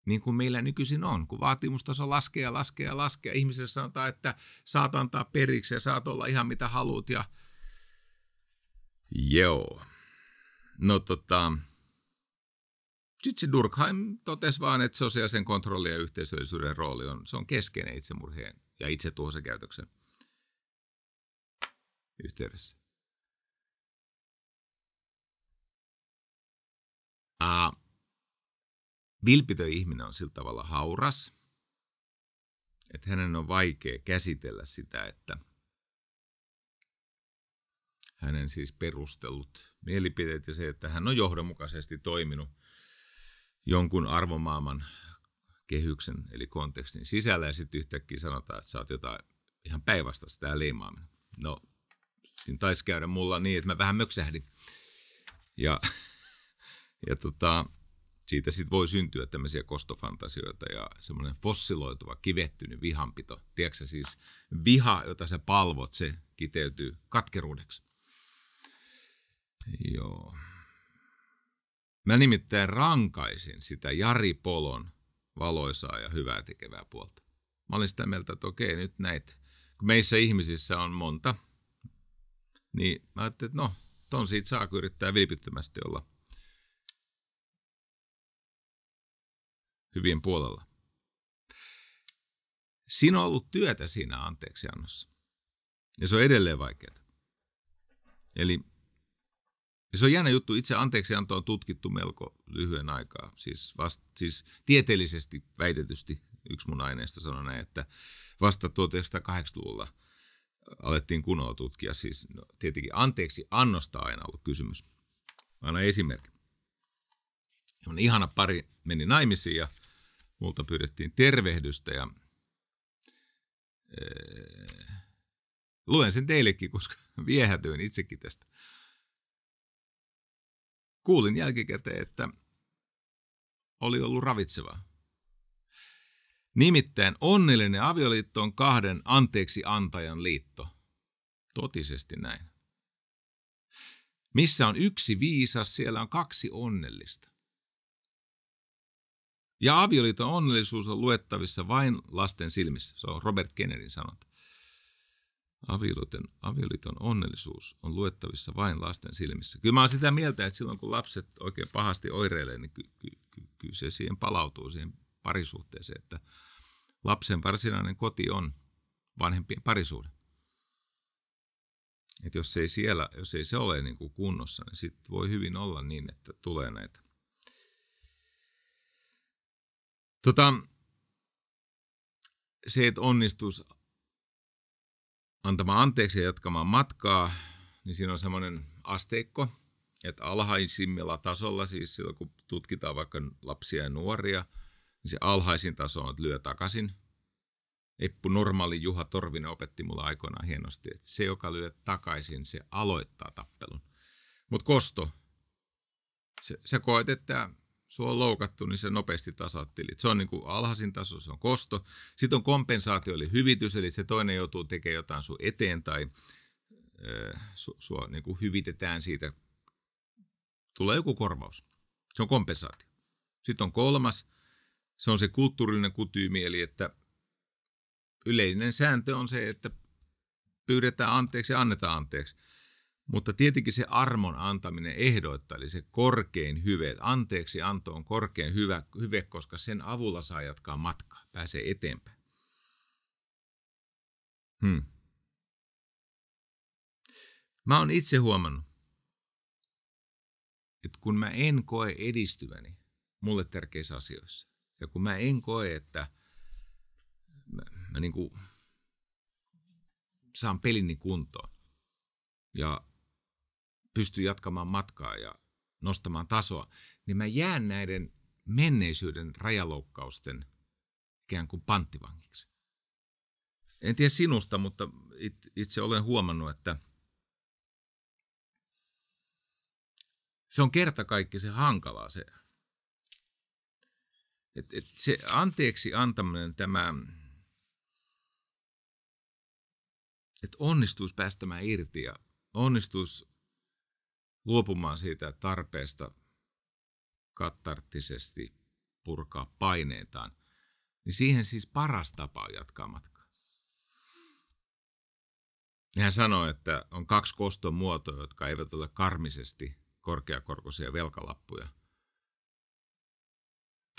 Niin kuin meillä nykyisin on, kun vaatimustaso laskee ja laskee ja laskee. Ihmiselle sanotaan, että saat antaa periksi ja saat olla ihan mitä haluat. Ja... Joo. No tota, sitten Durkheim totesi vaan, että sosiaalisen kontrollin ja yhteisöllisyyden rooli on, se on keskeinen itsemurheen ja itse tuhoisen käytöksen yhteydessä. Aa, vilpitön ihminen on sillä tavalla hauras, että hänen on vaikea käsitellä sitä, että hänen siis perustellut mielipiteet ja se, että hän on johdonmukaisesti toiminut – jonkun arvomaailman kehyksen eli kontekstin sisällä ja sitten yhtäkkiä sanotaan, että sä oot jotain ihan päinvastaista sitä leimaaminen. No, siinä taisi käydä mulla niin, että mä vähän möksähdin. Ja, ja tota, siitä sitten voi syntyä tämmöisiä kostofantasioita ja semmoinen fossiloituva, kivettynyt vihanpito. Tiedätkö siis viha, jota sä palvot, se kiteytyy katkeruudeksi. Joo. Mä nimittäin rankaisin sitä Jari Polon valoisaa ja hyvää tekevää puolta. Mä olin sitä mieltä, että okei, nyt näitä, kun meissä ihmisissä on monta, niin mä ajattelin, että no, ton siitä saa, kun yrittää vilpittömästi olla hyvien puolella. Siinä on ollut työtä siinä anteeksiannossa. Ja se on edelleen vaikeaa. Eli ja se on jännä juttu. Itse anteeksianto on tutkittu melko lyhyen aikaa. Siis, vast, siis tieteellisesti väitetysti yksi mun aineista sanoi näin, että vasta 1980-luvulla alettiin kunnolla tutkia. Siis no, tietenkin anteeksi annosta aina ollut kysymys. Aina esimerkki. On ihana pari meni naimisiin ja multa pyydettiin tervehdystä ja ee, luen sen teillekin, koska [laughs] viehätyin itsekin tästä Kuulin jälkikäteen, että oli ollut ravitsevaa. Nimittäin onnellinen avioliitto on kahden anteeksi antajan liitto. Totisesti näin. Missä on yksi viisas, siellä on kaksi onnellista. Ja avioliiton onnellisuus on luettavissa vain lasten silmissä. Se on Robert Kennedyn sanonta avioliiton, avioliiton onnellisuus on luettavissa vain lasten silmissä. Kyllä mä oon sitä mieltä, että silloin kun lapset oikein pahasti oireilee, niin kyllä ky, ky, ky se siihen palautuu, siihen parisuhteeseen, että lapsen varsinainen koti on vanhempien parisuuden. Et jos ei siellä, jos ei se ole niin kuin kunnossa, niin sitten voi hyvin olla niin, että tulee näitä. Tota, se, että onnistus antamaan anteeksi ja jatkamaan matkaa, niin siinä on semmoinen asteikko, että alhaisimmilla tasolla, siis silloin kun tutkitaan vaikka lapsia ja nuoria, niin se alhaisin taso on, että lyö takaisin. Eppu normaali Juha Torvinen opetti mulle aikoinaan hienosti, että se, joka lyö takaisin, se aloittaa tappelun. Mutta kosto, se, sä koet, että sua on loukattu, niin se nopeasti tasattiin. Se on niin kuin alhaisin taso, se on kosto. Sitten on kompensaatio eli hyvitys, eli se toinen joutuu tekemään jotain sun eteen tai äh, sua niin kuin hyvitetään siitä. Tulee joku korvaus. Se on kompensaatio. Sitten on kolmas, se on se kulttuurillinen kutyymi, eli että yleinen sääntö on se, että pyydetään anteeksi ja annetaan anteeksi. Mutta tietenkin se armon antaminen ehdoitta, eli se korkein hyve, anteeksi anto on korkein hyvä, hyve, koska sen avulla saa jatkaa matkaa, pääsee eteenpäin. Hmm. Mä oon itse huomannut, että kun mä en koe edistyväni mulle tärkeissä asioissa, ja kun mä en koe, että mä, mä niin saan pelini kuntoon, ja pysty jatkamaan matkaa ja nostamaan tasoa, niin mä jään näiden menneisyyden rajaloukkausten ikään kuin panttivangiksi. En tiedä sinusta, mutta itse olen huomannut, että se on kerta kaikki se hankalaa se. Et, et se anteeksi antaminen, tämä, että onnistuisi päästämään irti ja onnistuisi luopumaan siitä tarpeesta kattarttisesti purkaa paineitaan, niin siihen siis paras tapa on jatkaa matkaa. Hän sanoi, että on kaksi koston muotoa, jotka eivät ole karmisesti korkeakorkoisia velkalappuja.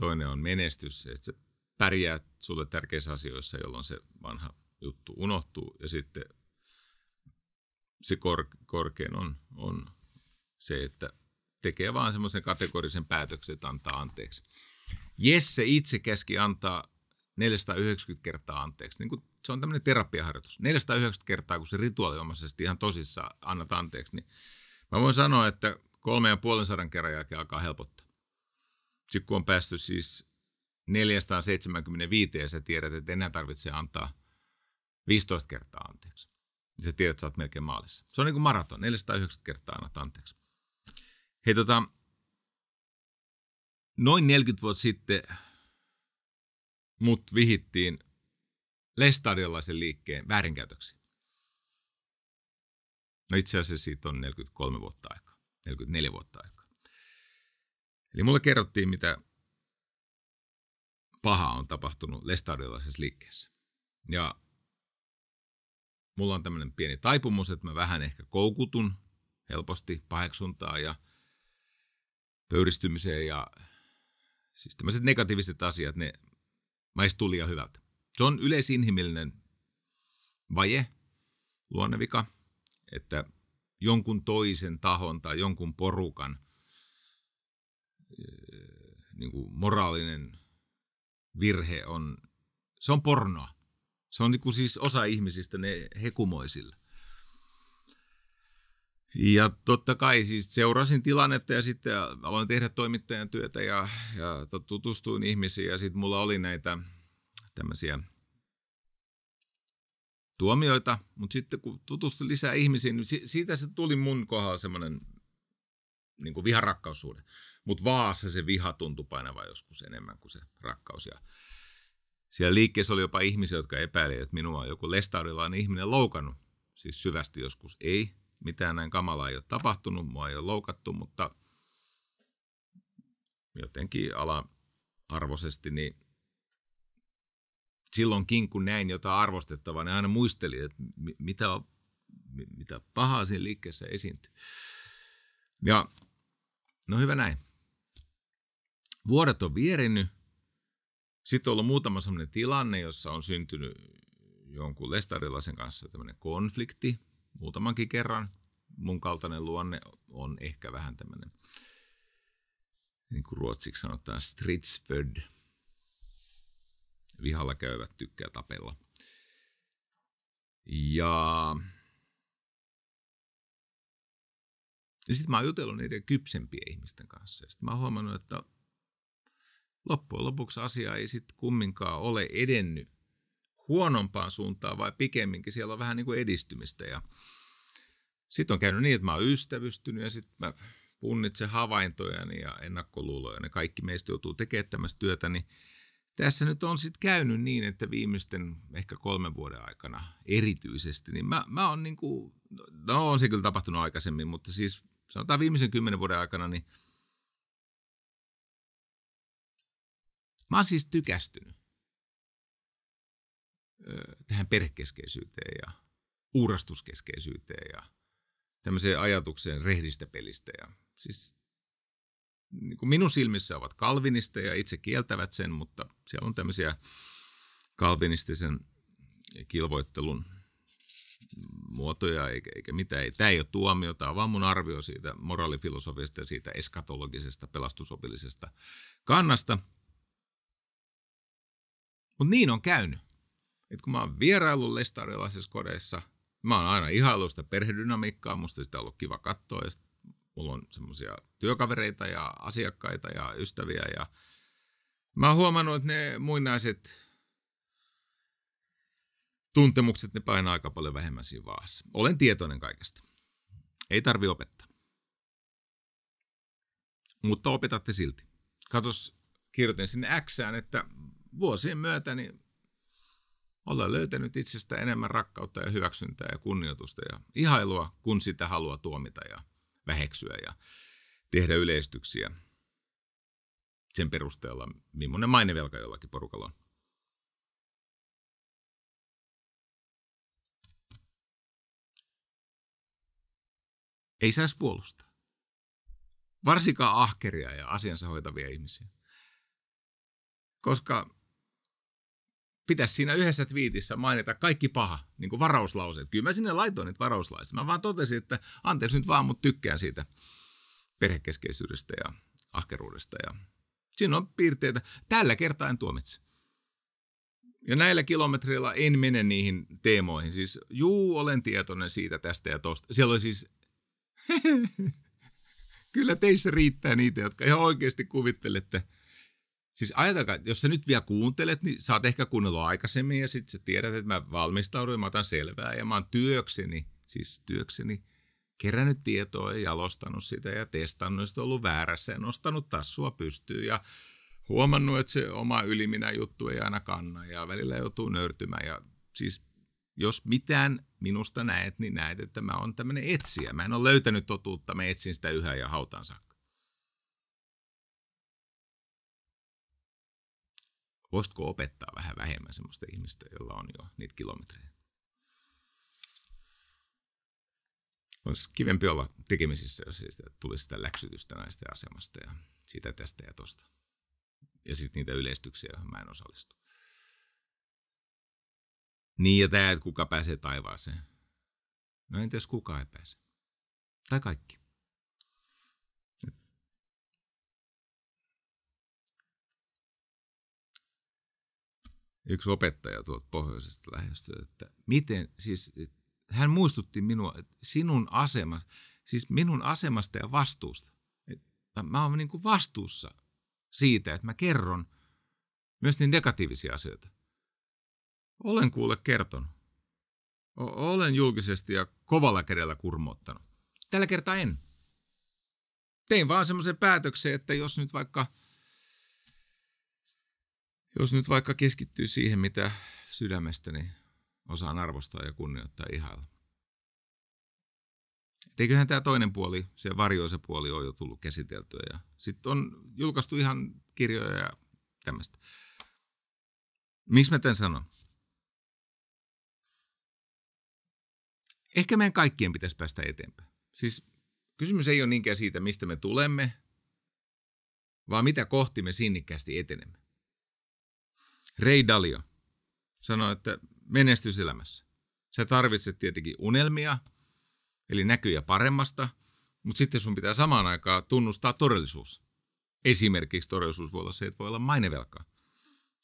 Toinen on menestys, että sä pärjäät sulle tärkeissä asioissa, jolloin se vanha juttu unohtuu. Ja sitten se kor- korkein on, on se, että tekee vaan semmoisen kategorisen päätöksen, että antaa anteeksi. Jesse itse käski antaa 490 kertaa anteeksi. Niin kuin se on tämmöinen terapiaharjoitus. 490 kertaa, kun se rituaaliomaisesti ihan tosissaan annat anteeksi, niin mä voin sanoa, että kolme ja puolen sadan kerran jälkeen alkaa helpottaa. Sitten kun on päästy siis 475 ja sä tiedät, että enää tarvitsee antaa 15 kertaa anteeksi. Ja niin sä tiedät, että sä oot melkein maalissa. Se on niin kuin maraton, 490 kertaa annat anteeksi. Hei tota, noin 40 vuotta sitten mut vihittiin lestadiolaisen liikkeen väärinkäytöksi. No itse asiassa siitä on 43 vuotta aikaa, 44 vuotta aikaa. Eli mulle kerrottiin, mitä pahaa on tapahtunut lestadiolaisessa liikkeessä. Ja mulla on tämmöinen pieni taipumus, että mä vähän ehkä koukutun helposti paheksuntaa ja – pöyristymiseen ja siis tämmöiset negatiiviset asiat, ne maistuu liian hyvältä. Se on yleisinhimillinen vaje, luonnevika, että jonkun toisen tahon tai jonkun porukan eh, niin kuin moraalinen virhe on, se on pornoa. Se on niin kuin siis osa ihmisistä, ne hekumoisille. Ja totta kai siis seurasin tilannetta ja sitten aloin tehdä toimittajan työtä ja, ja tutustuin ihmisiin ja sitten mulla oli näitä tämmöisiä tuomioita, mutta sitten kun tutustuin lisää ihmisiin, niin siitä se tuli mun kohdalla semmoinen niin kuin viharakkaussuhde. Mutta Vaassa se viha tuntui painava joskus enemmän kuin se rakkaus. Ja siellä liikkeessä oli jopa ihmisiä, jotka epäilivät, että minua on joku lestaudilainen on ihminen loukannut. Siis syvästi joskus ei, mitään näin kamalaa ei ole tapahtunut, mua ei ole loukattu, mutta jotenkin ala-arvoisesti, niin silloinkin kun näin jotain arvostettavaa, niin aina muistelin, että mitä, mitä pahaa siinä liikkeessä esiintyy. Ja no hyvä näin. Vuodet on vierinyt. Sitten on ollut muutama sellainen tilanne, jossa on syntynyt jonkun lestarilaisen kanssa tämmöinen konflikti muutamankin kerran. Mun kaltainen luonne on ehkä vähän tämmöinen, niin kuin ruotsiksi sanotaan, stridsfödd. Vihalla käyvät tykkää tapella. Ja, ja sitten mä oon jutellut niiden kypsempien ihmisten kanssa. Sitten mä oon huomannut, että loppujen lopuksi asia ei sitten kumminkaan ole edennyt huonompaan suuntaan vai pikemminkin siellä on vähän niin kuin edistymistä. Ja sitten on käynyt niin, että mä oon ystävystynyt ja sitten mä punnitsen havaintojani ja ennakkoluuloja. ja kaikki meistä joutuu tekemään tämmöistä työtä, niin tässä nyt on sitten käynyt niin, että viimeisten ehkä kolmen vuoden aikana erityisesti, niin mä, mä oon niin kuin, no, no on se kyllä tapahtunut aikaisemmin, mutta siis sanotaan viimeisen kymmenen vuoden aikana, niin mä oon siis tykästynyt tähän perhekeskeisyyteen ja uurastuskeskeisyyteen ja tämmöiseen ajatukseen rehdistä pelistä. Ja siis niin kuin minun silmissä ovat kalvinisteja, itse kieltävät sen, mutta siellä on tämmöisiä kalvinistisen kilvoittelun muotoja eikä, eikä mitään. Ei, tämä ei ole tuomio, tämä on vaan mun arvio siitä moraalifilosofiasta ja siitä eskatologisesta pelastusopillisesta kannasta. Mutta niin on käynyt että kun mä oon vieraillut lestariolaisissa kodeissa, mä oon aina ihailuista sitä perhedynamiikkaa, musta sitä on ollut kiva katsoa, ja mulla on semmoisia työkavereita ja asiakkaita ja ystäviä, ja mä oon huomannut, että ne muinaiset tuntemukset, ne painaa aika paljon vähemmän siinä vaassa. Olen tietoinen kaikesta. Ei tarvi opettaa. Mutta opetatte silti. Katos, kirjoitin sinne Xään, että vuosien myötä niin olla löytänyt itsestä enemmän rakkautta ja hyväksyntää ja kunnioitusta ja ihailua, kun sitä haluaa tuomita ja väheksyä ja tehdä yleistyksiä sen perusteella, millainen mainevelka jollakin porukalla on. Ei saisi puolustaa. Varsinkaan ahkeria ja asiansa hoitavia ihmisiä. Koska pitäisi siinä yhdessä twiitissä mainita kaikki paha, niin kuin varauslauseet. Kyllä mä sinne laitoin niitä varauslaiset. Mä vaan totesin, että anteeksi nyt vaan, mutta tykkään siitä perhekeskeisyydestä ja ahkeruudesta. Ja siinä on piirteitä. Tällä kertaa en tuomitse. Ja näillä kilometreillä en mene niihin teemoihin. Siis juu, olen tietoinen siitä tästä ja tosta. Siellä oli siis... [laughs] Kyllä teissä riittää niitä, jotka ihan oikeasti kuvittelette – Siis ajatakaa, jos sä nyt vielä kuuntelet, niin sä oot ehkä kuunnellut aikaisemmin ja sitten sä tiedät, että mä valmistaudun ja mä otan selvää ja mä oon työkseni, siis työkseni, kerännyt tietoa ja jalostanut sitä ja testannut sitä ollut väärässä ja nostanut tassua pystyyn ja huomannut, että se oma yliminä juttu ei aina kanna ja välillä joutuu nörtymään ja siis jos mitään minusta näet, niin näet, että mä oon tämmöinen etsiä. Mä en ole löytänyt totuutta, mä etsin sitä yhä ja hautansa. Voisitko opettaa vähän vähemmän sellaista ihmistä, jolla on jo niitä kilometrejä? Olisi kivempi olla tekemisissä, jos siitä tulisi sitä läksytystä näistä asemasta ja sitä tästä ja tosta. Ja sitten niitä yleistyksiä, joihin mä en osallistu. Niin ja tämä, että kuka pääsee taivaaseen. No entäs kuka ei pääse? Tai kaikki. yksi opettaja tuolta pohjoisesta lähestyä, että miten, siis että hän muistutti minua, että sinun asema, siis minun asemasta ja vastuusta. Että mä oon niin kuin vastuussa siitä, että mä kerron myös niin negatiivisia asioita. Olen kuulle kertonut. O- olen julkisesti ja kovalla kädellä kurmoittanut. Tällä kertaa en. Tein vaan semmoisen päätöksen, että jos nyt vaikka – jos nyt vaikka keskittyy siihen, mitä sydämestäni osaan arvostaa ja kunnioittaa ihailla. eiköhän tämä toinen puoli, se varjoisa puoli on jo tullut käsiteltyä ja sitten on julkaistu ihan kirjoja ja tämmöistä. Miksi mä tämän sanon? Ehkä meidän kaikkien pitäisi päästä eteenpäin. Siis kysymys ei ole niinkään siitä, mistä me tulemme, vaan mitä kohti me sinnikkäästi etenemme. Ray Dalio sanoi, että menestyselämässä. Sä tarvitset tietenkin unelmia, eli näkyjä paremmasta, mutta sitten sun pitää samaan aikaan tunnustaa todellisuus. Esimerkiksi todellisuus voi olla se, että voi olla mainevelkaa.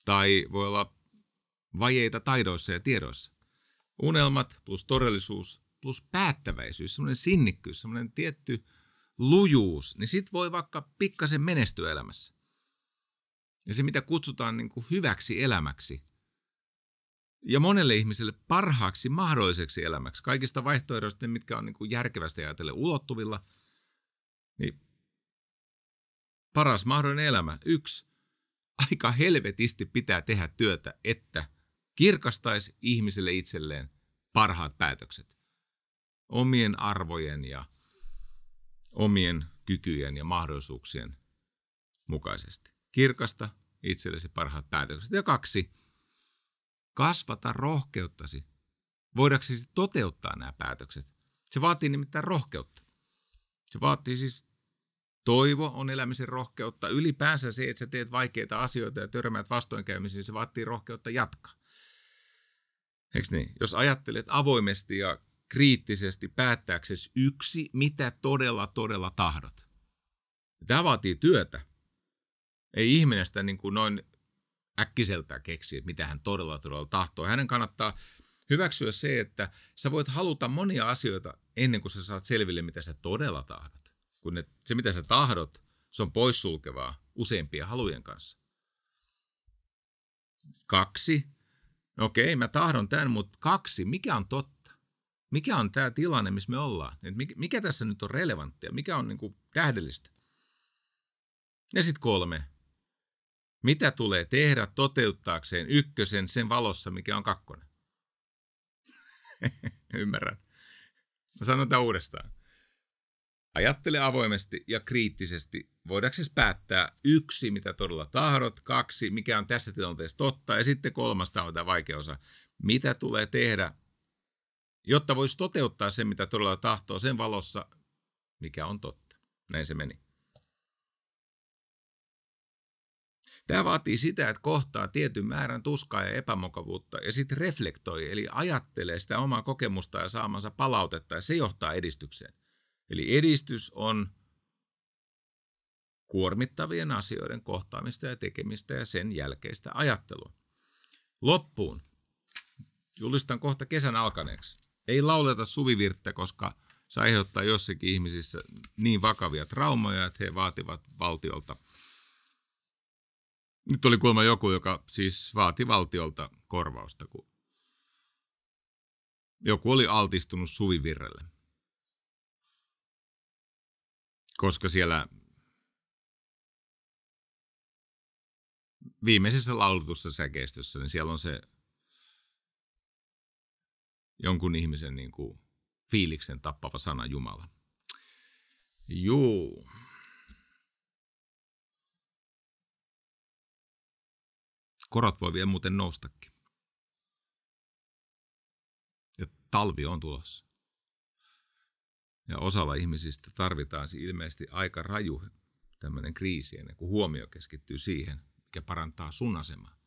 Tai voi olla vajeita taidoissa ja tiedoissa. Unelmat plus todellisuus plus päättäväisyys, semmoinen sinnikkyys, semmoinen tietty lujuus, niin sit voi vaikka pikkasen menestyä elämässä ja se, mitä kutsutaan niin kuin hyväksi elämäksi, ja monelle ihmiselle parhaaksi mahdolliseksi elämäksi, kaikista vaihtoehdoista, mitkä on niin kuin järkevästi ajatellen ulottuvilla, niin paras mahdollinen elämä. Yksi, aika helvetisti pitää tehdä työtä, että kirkastaisi ihmiselle itselleen parhaat päätökset. Omien arvojen ja omien kykyjen ja mahdollisuuksien mukaisesti. Kirkasta itsellesi parhaat päätökset. Ja kaksi, kasvata rohkeuttasi, voidaksesi siis toteuttaa nämä päätökset. Se vaatii nimittäin rohkeutta. Se vaatii siis toivo, on elämisen rohkeutta. Ylipäänsä se, että sä teet vaikeita asioita ja törmäät vastoinkäymisiin, se vaatii rohkeutta jatkaa. Eks niin? Jos ajattelet avoimesti ja kriittisesti päättääksesi yksi, mitä todella, todella tahdot. Tämä vaatii työtä, ei ihminen sitä niin kuin noin äkkiseltä keksi, että mitä hän todella todella tahtoo. Hänen kannattaa hyväksyä se, että sä voit haluta monia asioita ennen kuin sä saat selville, mitä sä todella tahdot. Kun ne, se, mitä sä tahdot, se on poissulkevaa useimpien halujen kanssa. Kaksi. okei, mä tahdon tämän, mutta kaksi. Mikä on totta? Mikä on tämä tilanne, missä me ollaan? Et mikä, tässä nyt on relevanttia? Mikä on kuin, niinku tähdellistä? Ja sitten kolme mitä tulee tehdä toteuttaakseen ykkösen sen valossa, mikä on kakkonen. [laughs] Ymmärrän. Mä sanon tämän uudestaan. Ajattele avoimesti ja kriittisesti. Voidaanko siis päättää yksi, mitä todella tahdot, kaksi, mikä on tässä tilanteessa totta, ja sitten tämä on tämä vaikea osa. Mitä tulee tehdä, jotta voisi toteuttaa sen, mitä todella tahtoo sen valossa, mikä on totta. Näin se meni. Tämä vaatii sitä, että kohtaa tietyn määrän tuskaa ja epämukavuutta ja sitten reflektoi, eli ajattelee sitä omaa kokemusta ja saamansa palautetta ja se johtaa edistykseen. Eli edistys on kuormittavien asioiden kohtaamista ja tekemistä ja sen jälkeistä ajattelua. Loppuun. Julistan kohta kesän alkaneeksi. Ei lauleta suvivirttä, koska se aiheuttaa jossakin ihmisissä niin vakavia traumoja, että he vaativat valtiolta – nyt tuli kuulemma joku, joka siis vaati valtiolta korvausta, kun joku oli altistunut suvivirrelle. Koska siellä viimeisessä laulutussa säkeistössä, niin siellä on se jonkun ihmisen niin kuin fiiliksen tappava sana Jumala. Juu. Korot voi vielä muuten noustakin. Ja talvi on tulossa. Ja osalla ihmisistä tarvitaan ilmeisesti aika raju tämmöinen kriisi, ennen kuin huomio keskittyy siihen, mikä parantaa sun asemaa.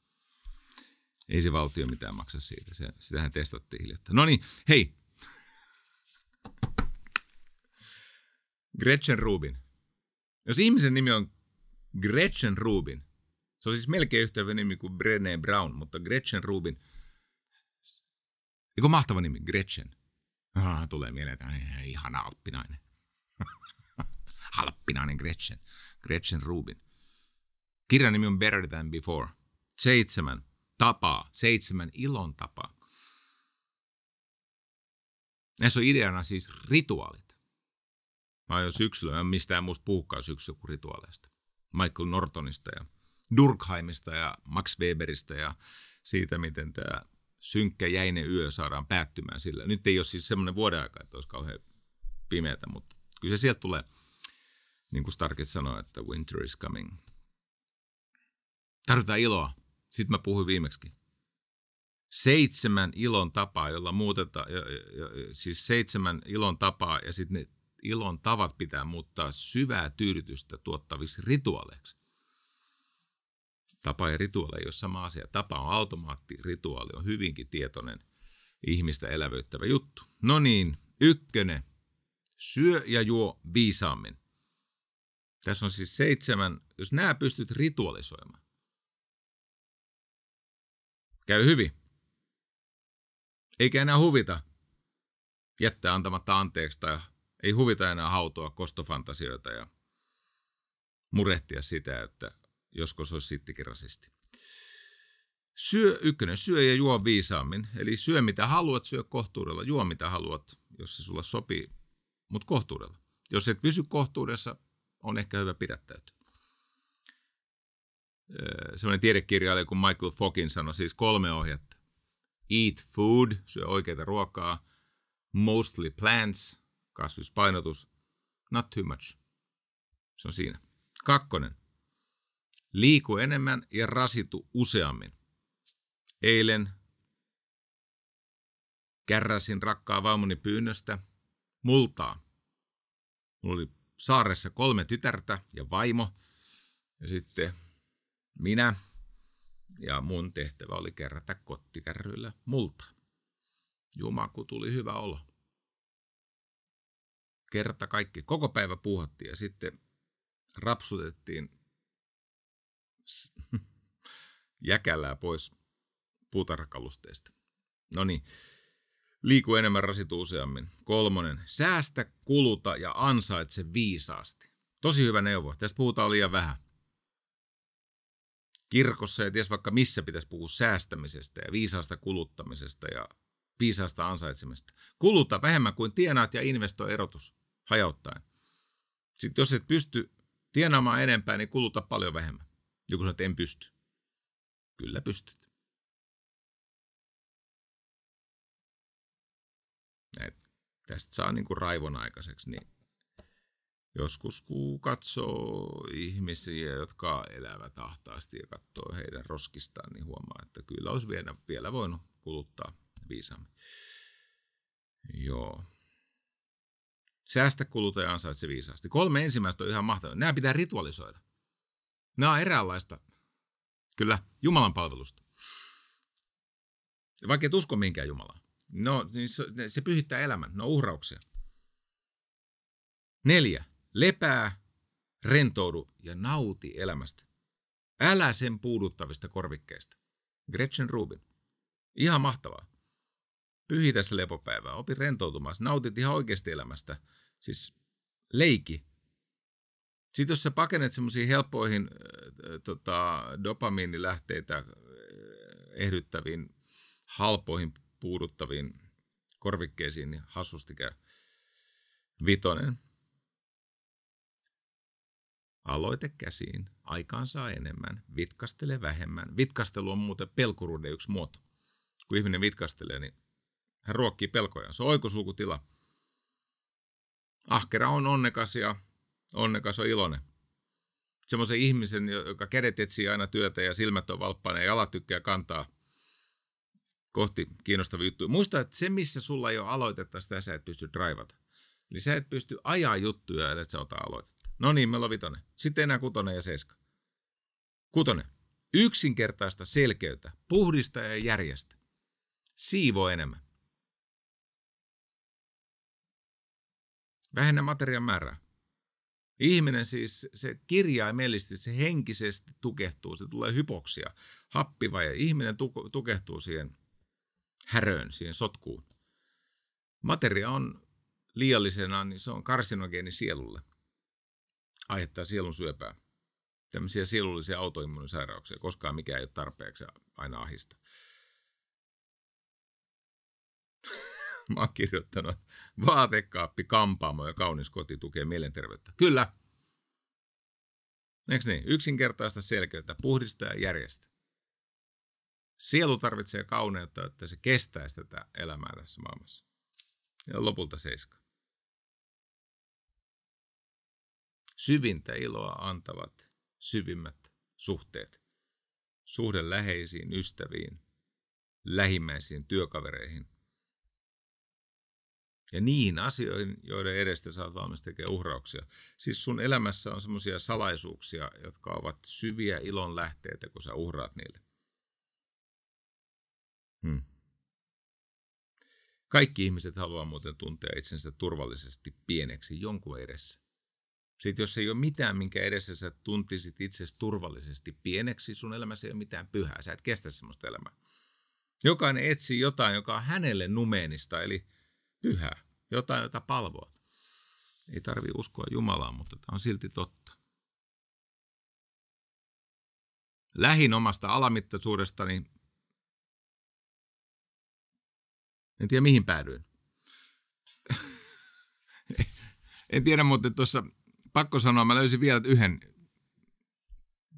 Ei se valtio mitään maksa siitä. Se, sitähän testattiin hiljattain. No niin, hei. Gretchen Rubin. Jos ihmisen nimi on Gretchen Rubin, se on siis melkein yhtä hyvä nimi kuin Brené Brown, mutta Gretchen Rubin. Eikö mahtava nimi, Gretchen? Ah, tulee mieleen, että ihana alppinainen. [laughs] alppinainen Gretchen. Gretchen Rubin. Kirjan nimi on Better Than Before. Seitsemän tapaa, seitsemän ilon tapaa. Näissä on ideana siis rituaalit. Mä jo syksyllä, en mistään muusta puhukaan syksyllä kuin rituaaleista. Michael Nortonista ja Durkheimista ja Max Weberistä ja siitä, miten tämä synkkä jäinen yö saadaan päättymään sillä. Nyt ei ole siis semmoinen vuoden aika, että olisi kauhean pimeätä, mutta kyllä se sieltä tulee, niin kuin Starkit sanoi, että winter is coming. Tarvitaan iloa. Sitten mä puhuin viimeksi. Seitsemän ilon tapaa, jolla muutetaan, jo, jo, jo, siis seitsemän ilon tapaa ja sitten ne ilon tavat pitää muuttaa syvää tyydytystä tuottaviksi rituaaleiksi. Tapa ja rituaali ei ole sama asia. Tapa on automaatti, rituaali on hyvinkin tietoinen ihmistä elävöittävä juttu. No niin, ykkönen. Syö ja juo viisaammin. Tässä on siis seitsemän, jos nämä pystyt ritualisoimaan. Käy hyvin. Eikä enää huvita jättää antamatta anteeksi tai ei huvita enää hautoa kostofantasioita ja murehtia sitä, että joskus olisi sittenkin rasisti. Syö ykkönen, syö ja juo viisaammin. Eli syö mitä haluat, syö kohtuudella. Juo mitä haluat, jos se sulla sopii, mutta kohtuudella. Jos et pysy kohtuudessa, on ehkä hyvä pidättäytyä. Sellainen tiedekirjailija kuin Michael Fokin sanoi siis kolme ohjetta. Eat food, syö oikeita ruokaa. Mostly plants, kasvispainotus. Not too much. Se on siinä. Kakkonen, Liiku enemmän ja rasitu useammin. Eilen kärräsin rakkaa vaimoni pyynnöstä multaa. Mulla oli saaressa kolme tytärtä ja vaimo ja sitten minä ja mun tehtävä oli kerätä kottikärryillä multa. Jumaku tuli hyvä olo. Kerta kaikki, koko päivä puhuttiin ja sitten rapsutettiin [laughs] jäkälää pois puutarhakalusteista. No niin, liiku enemmän, rasitu useammin. Kolmonen, säästä, kuluta ja ansaitse viisaasti. Tosi hyvä neuvo, tässä puhutaan liian vähän. Kirkossa ja ties vaikka missä pitäisi puhua säästämisestä ja viisaasta kuluttamisesta ja viisaasta ansaitsemista. Kuluta vähemmän kuin tienaat ja investoi erotus hajauttaen. Sitten jos et pysty tienaamaan enempää, niin kuluta paljon vähemmän. Joku sanoo, että en pysty. Kyllä pystyt. Et tästä saa niinku raivon aikaiseksi, niin joskus kun katsoo ihmisiä, jotka elävät ahtaasti ja katsoo heidän roskistaan, niin huomaa, että kyllä olisi vielä, vielä voinut kuluttaa viisaammin. Joo. Säästä, kuluta ja ansaitse viisaasti. Kolme ensimmäistä on ihan mahtavaa. Nämä pitää ritualisoida. Nämä on eräänlaista, kyllä, Jumalan palvelusta. Vaikka et usko minkään Jumalaa. No, niin se, se pyhittää elämän. No uhrauksia. Neljä. Lepää, rentoudu ja nauti elämästä. Älä sen puuduttavista korvikkeista. Gretchen Rubin. Ihan mahtavaa. Pyhitä se lepopäivää, opi rentoutumaan, nautit ihan oikeasti elämästä. Siis leiki, sitten jos sä pakenet semmoisiin helppoihin äh, tota, dopamiinilähteitä äh, ehdyttäviin, halpoihin puuduttaviin korvikkeisiin, niin hassusti käy. Vitonen. Aloite käsiin, aikaan saa enemmän, vitkastele vähemmän. Vitkastelu on muuten pelkuruuden yksi muoto. Kun ihminen vitkastelee, niin hän ruokkii pelkoja. Se on oikosulkutila. Ahkera on onnekas ja onnekas on iloinen. Semmoisen ihmisen, joka kädet etsii aina työtä ja silmät on valppaana ja jalat tykkää kantaa kohti kiinnostavia juttuja. Muista, että se, missä sulla jo aloitetta, sitä sä et pysty draivata. Eli sä et pysty ajaa juttuja, että sä ota aloitetta. No niin, meillä on vitonen. Sitten enää kutonen ja seiska. Kutonen. Yksinkertaista selkeyttä, puhdista ja järjestä. Siivo enemmän. Vähennä materiaan määrää. Ihminen siis, se kirjaimellisesti, se henkisesti tukehtuu, se tulee hypoksia, ja Ihminen tukehtuu siihen häröön, siihen sotkuun. Materia on liiallisena, niin se on karsinogeeni sielulle. Aiheuttaa sielun syöpää. Tämmöisiä sielullisia autoimmunisairauksia. Koskaan mikä ei ole tarpeeksi aina ahista. [laughs] Mä oon kirjoittanut, että vaatekaappi, kampaamo ja kaunis koti tukee mielenterveyttä. Kyllä. Eikö niin? Yksinkertaista selkeyttä, puhdistaa ja järjestä. Sielu tarvitsee kauneutta, että se kestäisi tätä elämää tässä maailmassa. Ja lopulta seiska. Syvintä iloa antavat syvimmät suhteet. Suhde läheisiin, ystäviin, lähimmäisiin, työkavereihin – ja niihin asioihin, joiden edestä sä oot valmis tekemään uhrauksia. Siis sun elämässä on semmoisia salaisuuksia, jotka ovat syviä ilon lähteitä, kun sä uhraat niille. Hmm. Kaikki ihmiset haluaa muuten tuntea itsensä turvallisesti pieneksi jonkun edessä. Sitten jos ei ole mitään, minkä edessä sä tuntisit itsesi turvallisesti pieneksi, sun elämässä ei ole mitään pyhää. Sä et kestä semmoista elämää. Jokainen etsii jotain, joka on hänelle numeenista, eli – pyhää, jotain, jota palvoa. Ei tarvi uskoa Jumalaan, mutta tämä on silti totta. Lähin omasta alamittaisuudestani, en tiedä mihin päädyin. [laughs] en tiedä, mutta tuossa pakko sanoa, mä löysin vielä yhden.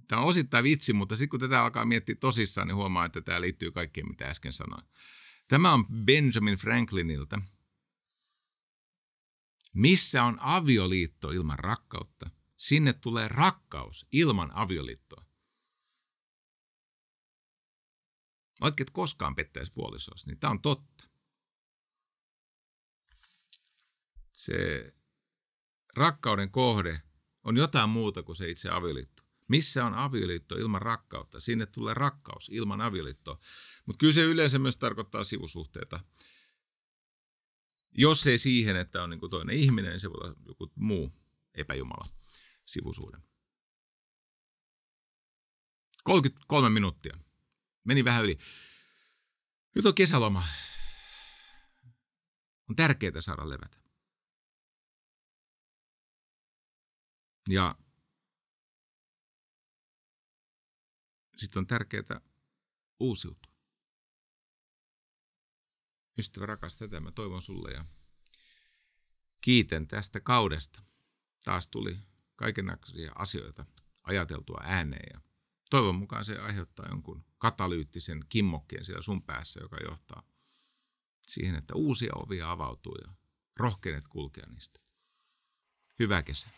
Tämä on osittain vitsi, mutta sitten kun tätä alkaa miettiä tosissaan, niin huomaa, että tämä liittyy kaikkeen, mitä äsken sanoin. Tämä on Benjamin Franklinilta – missä on avioliitto ilman rakkautta? Sinne tulee rakkaus ilman avioliittoa. Vaikka et koskaan pettäisi puolisossa, niin tämä on totta. Se rakkauden kohde on jotain muuta kuin se itse avioliitto. Missä on avioliitto ilman rakkautta? Sinne tulee rakkaus ilman avioliittoa. Mutta kyllä se yleensä myös tarkoittaa sivusuhteita. Jos ei siihen, että on niin kuin toinen ihminen, niin se voi olla joku muu epäjumala sivusuhde. 33 minuuttia. Meni vähän yli. Nyt on kesäloma. On tärkeää saada levätä. Ja sitten on tärkeää uusiutua. Ystävä rakas, tätä mä toivon sulle ja kiitän tästä kaudesta. Taas tuli kaikenlaisia asioita ajateltua ääneen ja toivon mukaan se aiheuttaa jonkun katalyyttisen kimmokkeen siellä sun päässä, joka johtaa siihen, että uusia ovia avautuu ja rohkeudet kulkea niistä. Hyvää kesää.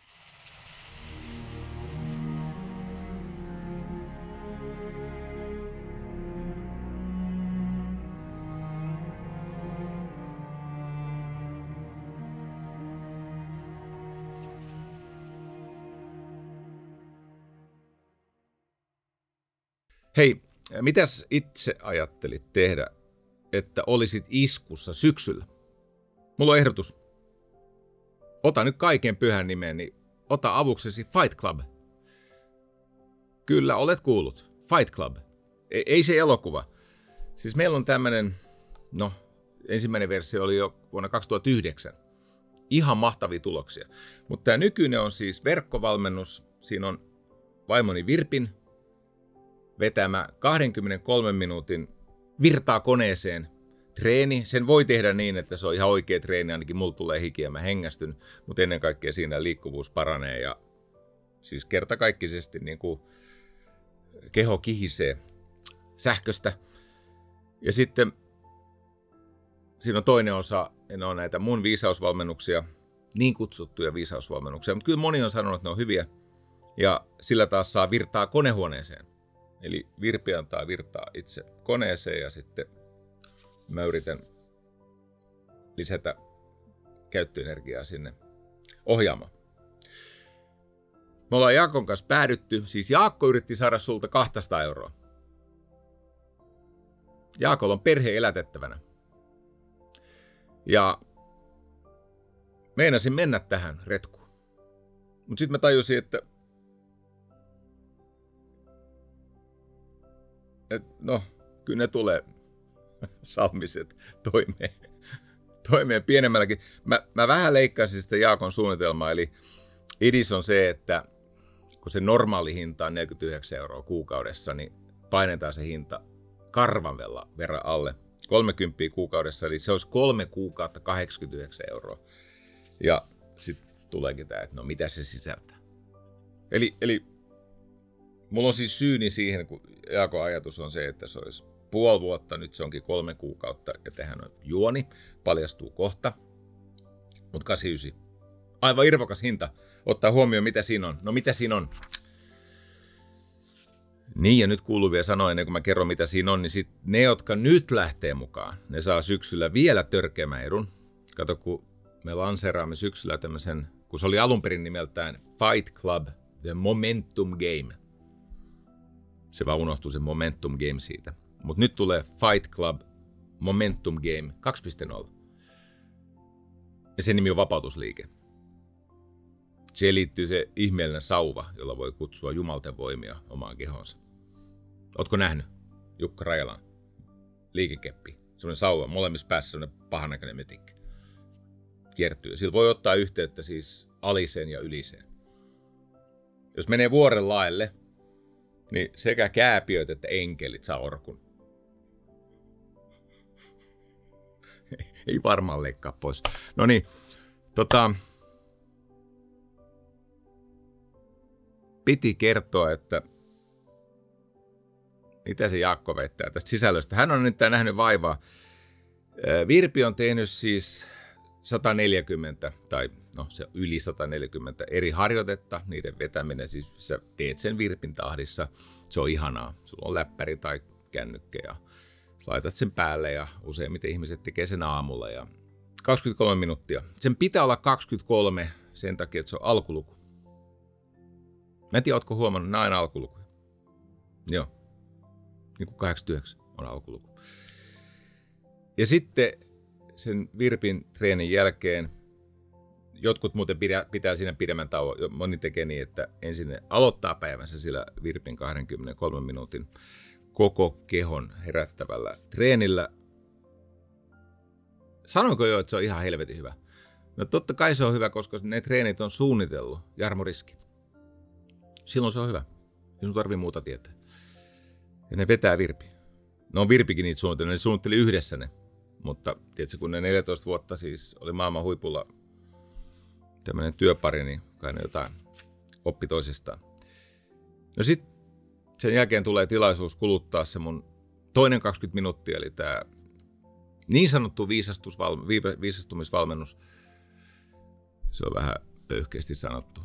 Hei, mitäs itse ajattelit tehdä, että olisit iskussa syksyllä? Mulla on ehdotus. Ota nyt kaiken pyhän nimeen, niin ota avuksesi Fight Club. Kyllä, olet kuullut. Fight Club. Ei, ei se elokuva. Siis meillä on tämmönen, no ensimmäinen versio oli jo vuonna 2009. Ihan mahtavia tuloksia. Mutta tämä nykyinen on siis verkkovalmennus. Siinä on vaimoni Virpin vetämä 23 minuutin virtaa koneeseen treeni. Sen voi tehdä niin, että se on ihan oikea treeni, ainakin mulla tulee hiki ja mä hengästyn, mutta ennen kaikkea siinä liikkuvuus paranee ja siis kertakaikkisesti niin kuin keho kihisee sähköstä. Ja sitten siinä on toinen osa, ne on näitä mun viisausvalmennuksia, niin kutsuttuja viisausvalmennuksia, mutta kyllä moni on sanonut, että ne on hyviä ja sillä taas saa virtaa konehuoneeseen. Eli virpi antaa virtaa itse koneeseen ja sitten mä yritän lisätä käyttöenergiaa sinne ohjaamaan. Me ollaan Jaakon kanssa päädytty, siis Jaakko yritti saada sulta 200 euroa. Jaakolla on perhe elätettävänä. Ja meinasin mennä tähän retkuun. Mutta sitten mä tajusin, että et, no, kyllä ne tulee [laughs] salmiset toimeen, toimeen pienemmälläkin. Mä, mä vähän leikkasin sitä Jaakon suunnitelmaa, eli idis on se, että kun se normaali hinta on 49 euroa kuukaudessa, niin painetaan se hinta karvanvella verran alle 30 kuukaudessa, eli se olisi kolme kuukautta 89 euroa. Ja sitten tuleekin tämä, että no mitä se sisältää. Eli, eli Mulla on siis syyni siihen, kun Jaako ajatus on se, että se olisi puoli vuotta, nyt se onkin kolme kuukautta, ja tehän on juoni, paljastuu kohta. Mutta 89. Aivan irvokas hinta, ottaa huomioon mitä siinä on. No mitä siinä on? Niin, ja nyt kuuluu vielä sanoa, ennen kuin mä kerron mitä siinä on, niin sit ne, jotka nyt lähtee mukaan, ne saa syksyllä vielä törkeämmän edun. Kato, kun me lanseeraamme syksyllä tämmöisen, kun se oli alun perin nimeltään Fight Club The Momentum Game se vaan unohtuu se momentum game siitä. Mutta nyt tulee Fight Club Momentum Game 2.0. Ja sen nimi on vapautusliike. Se liittyy se ihmeellinen sauva, jolla voi kutsua jumalten voimia omaan kehonsa. Ootko nähnyt Jukka Rajalan liikekeppi? Semmoinen sauva, molemmissa päässä semmoinen pahanäköinen metikki. Kiertyy. Sillä voi ottaa yhteyttä siis aliseen ja yliseen. Jos menee vuoren laelle, niin sekä kääpiöt että enkelit saa orkun. [laughs] Ei varmaan leikkaa pois. No niin, tota... Piti kertoa, että mitä se Jaakko vettää tästä sisällöstä. Hän on nyt nähnyt vaivaa. Virpi on tehnyt siis 140 tai no se yli 140 eri harjoitetta, niiden vetäminen, siis sä teet sen virpin tahdissa, se on ihanaa. Sulla on läppäri tai kännykkä ja laitat sen päälle ja useimmiten ihmiset tekee sen aamulla ja 23 minuuttia. Sen pitää olla 23 sen takia, että se on alkuluku. Mä en tiedä, ootko huomannut, nämä aina alkulukuja. Joo. Niin kuin 89 on alkuluku. Ja sitten sen Virpin treenin jälkeen, jotkut muuten pidä, pitää siinä pidemmän tauon, moni tekee niin, että ensin ne aloittaa päivänsä sillä Virpin 23 minuutin koko kehon herättävällä treenillä. Sanoinko jo, että se on ihan helvetin hyvä? No totta kai se on hyvä, koska ne treenit on suunnitellut, Jarmo Riski. Silloin se on hyvä. Ei sun tarvii muuta tietää. Ja ne vetää Virpi. No on Virpikin niitä suunnitellut, ne suunnitteli yhdessä ne mutta tietysti kun ne 14 vuotta siis oli maailman huipulla tämmöinen työpari, niin kai ne jotain oppi toisistaan. No sitten sen jälkeen tulee tilaisuus kuluttaa se mun toinen 20 minuuttia, eli tämä niin sanottu viisastumisvalmennus. Se on vähän pöyhkeästi sanottu,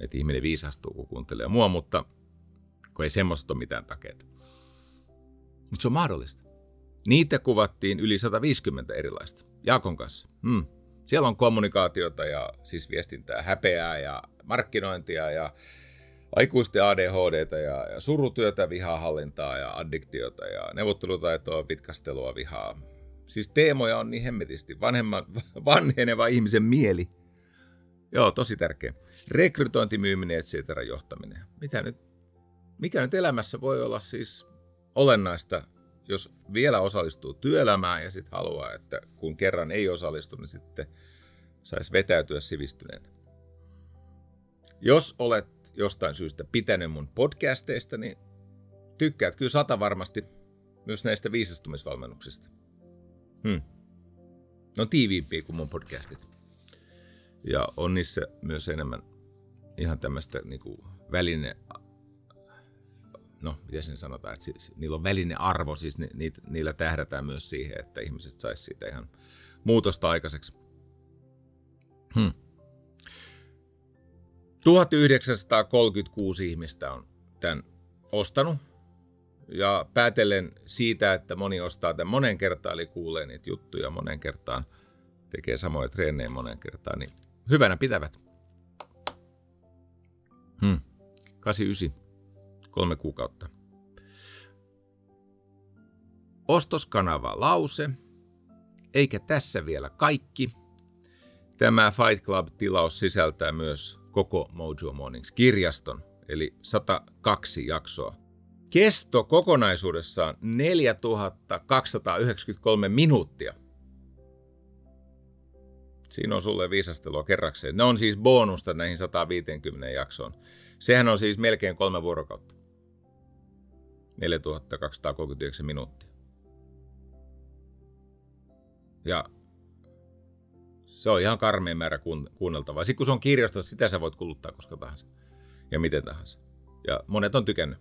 että ihminen viisastuu, kun kuuntelee mua, mutta kun ei semmoista ole mitään takeita. Mutta se on mahdollista. Niitä kuvattiin yli 150 erilaista. Jaakon kanssa. Hmm. Siellä on kommunikaatiota ja siis viestintää, häpeää ja markkinointia ja aikuisten ADHD ja, ja surutyötä, vihahallintaa ja addiktiota ja neuvottelutaitoa, pitkastelua, vihaa. Siis teemoja on niin hemmetisti. Vanhemman, [laughs] vanheneva ihmisen mieli. Joo, tosi tärkeä. Rekrytointi, myyminen, etc. johtaminen. Mitä nyt, mikä nyt elämässä voi olla siis olennaista jos vielä osallistuu työelämään ja sitten haluaa, että kun kerran ei osallistu, niin sitten saisi vetäytyä sivistyneen. Jos olet jostain syystä pitänyt mun podcasteista, niin tykkäät kyllä sata varmasti myös näistä viisastumisvalmennuksista. Hmm. no on tiiviimpiä kuin mun podcastit. Ja on niissä myös enemmän ihan tämmöistä niin väline no miten sen sanotaan, että siis, niillä on välinearvo, siis ni, ni, niillä tähdätään myös siihen, että ihmiset saisi siitä ihan muutosta aikaiseksi. Hmm. 1936 ihmistä on tämän ostanut ja päätellen siitä, että moni ostaa tämän monen kertaan, eli kuulee niitä juttuja monen kertaan, tekee samoja treenejä monen kertaan, niin hyvänä pitävät. Hmm. 89 kolme kuukautta. Ostoskanava lause. Eikä tässä vielä kaikki. Tämä Fight Club-tilaus sisältää myös koko Mojo Mornings-kirjaston, eli 102 jaksoa. Kesto kokonaisuudessaan 4293 minuuttia. Siinä on sulle viisastelua kerrakseen. Ne on siis bonusta näihin 150 jaksoon. Sehän on siis melkein kolme vuorokautta. 4239 minuuttia. Ja se on ihan karmeen määrä kuunneltavaa. Sitten kun se on kirjasto, sitä sä voit kuluttaa koska tahansa ja miten tahansa. Ja monet on tykännyt.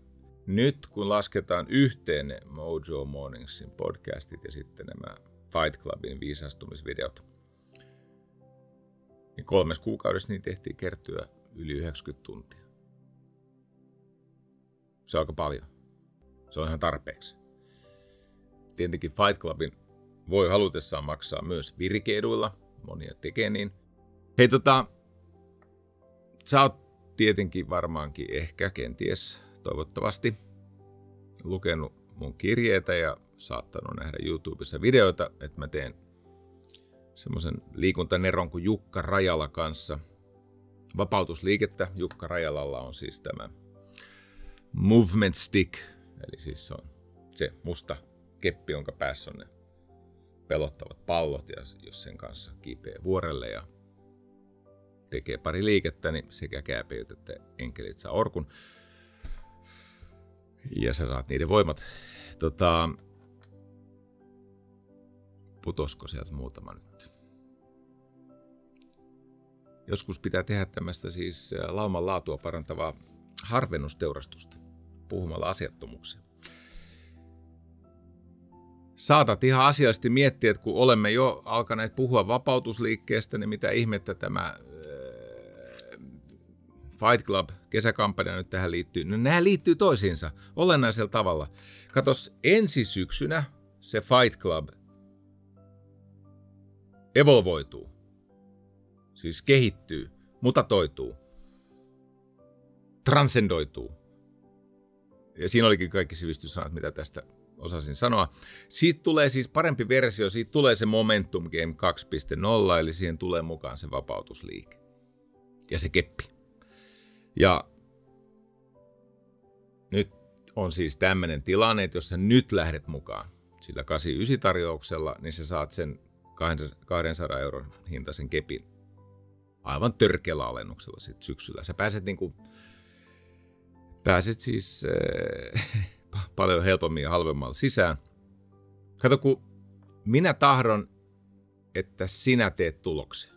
Nyt kun lasketaan yhteen ne Mojo Morningsin podcastit ja sitten nämä Fight Clubin viisastumisvideot, niin kolmes kuukaudessa niin tehtiin kertyä yli 90 tuntia. Se on aika paljon. Se on ihan tarpeeksi. Tietenkin Fight Clubin voi halutessaan maksaa myös virikeeduilla. Monia tekee niin. Hei tota, sä oot tietenkin varmaankin ehkä, kenties, toivottavasti, lukenut mun kirjeitä ja saattanut nähdä YouTubessa videoita, että mä teen semmoisen liikuntaneron kuin Jukka Rajala kanssa. Vapautusliikettä Jukka Rajalalla on siis tämä Movement Stick Eli siis se on se musta keppi, jonka päässä on ne pelottavat pallot, ja jos sen kanssa kiipeää vuorelle ja tekee pari liikettä, niin sekä kääpeyt että enkelit saa orkun. Ja sä saat niiden voimat. Tota, putosko sieltä muutama nyt? Joskus pitää tehdä tämmöistä siis äh, lauman laatua parantavaa harvennusteurastusta puhumalla asiattomuuksia. Saatat ihan asiallisesti miettiä, että kun olemme jo alkaneet puhua vapautusliikkeestä, niin mitä ihmettä tämä äh, Fight Club kesäkampanja nyt tähän liittyy. No nämä liittyy toisiinsa olennaisella tavalla. Katos, ensi syksynä se Fight Club evolvoituu. Siis kehittyy, mutatoituu, transcendoituu. Ja siinä olikin kaikki sivistyssanat, mitä tästä osasin sanoa. Siitä tulee siis parempi versio, siitä tulee se Momentum Game 2.0, eli siihen tulee mukaan se vapautusliike. Ja se keppi. Ja nyt on siis tämmöinen tilanne, että jos sä nyt lähdet mukaan sillä 89-tarjouksella, niin sä saat sen 200 euron hintaisen kepin aivan törkeällä alennuksella sitten syksyllä. Sä pääset niinku pääset siis äh, [laughs] paljon helpommin ja halvemmalla sisään. Kato, kun minä tahdon, että sinä teet tuloksen.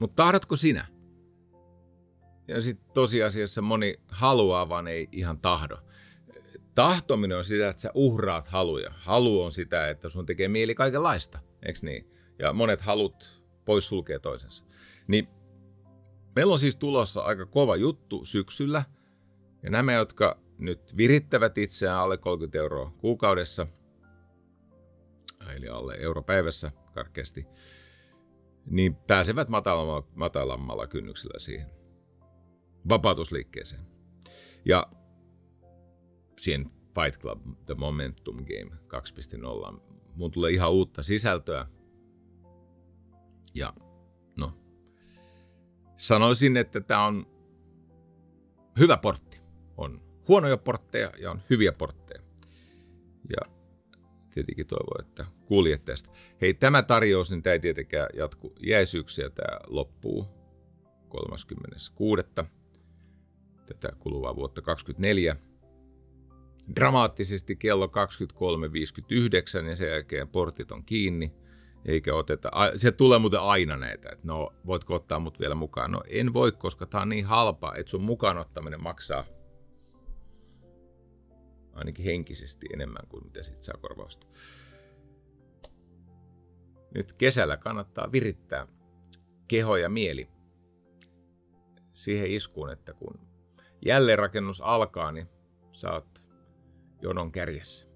Mutta tahdotko sinä? Ja sitten tosiasiassa moni haluaa, vaan ei ihan tahdo. Tahtominen on sitä, että sä uhraat haluja. Halu on sitä, että sun tekee mieli kaikenlaista, eikö niin? Ja monet halut poissulkee toisensa. Niin Meillä on siis tulossa aika kova juttu syksyllä. Ja nämä, jotka nyt virittävät itseään alle 30 euroa kuukaudessa, eli alle euro päivässä karkeasti, niin pääsevät matalammalla, matalammalla kynnyksellä siihen vapautusliikkeeseen. Ja siihen Fight Club The Momentum Game 2.0. Mun tulee ihan uutta sisältöä. Ja Sanoisin, että tämä on hyvä portti. On huonoja portteja ja on hyviä portteja. Ja tietenkin toivon, että kuulijat tästä. Hei, tämä tarjous, niin tämä ei tietenkään jatku jäisyyksiä. Tämä loppuu 36. Tätä kuluvaa vuotta 24. Dramaattisesti kello 23.59 ja sen jälkeen portit on kiinni. Eikä oteta, se tulee muuten aina näitä, että no voitko ottaa mut vielä mukaan. No en voi, koska tää on niin halpa, että sun mukaan ottaminen maksaa ainakin henkisesti enemmän kuin mitä sit saa korvausta. Nyt kesällä kannattaa virittää keho ja mieli siihen iskuun, että kun jälleenrakennus alkaa, niin saat jonon kärjessä.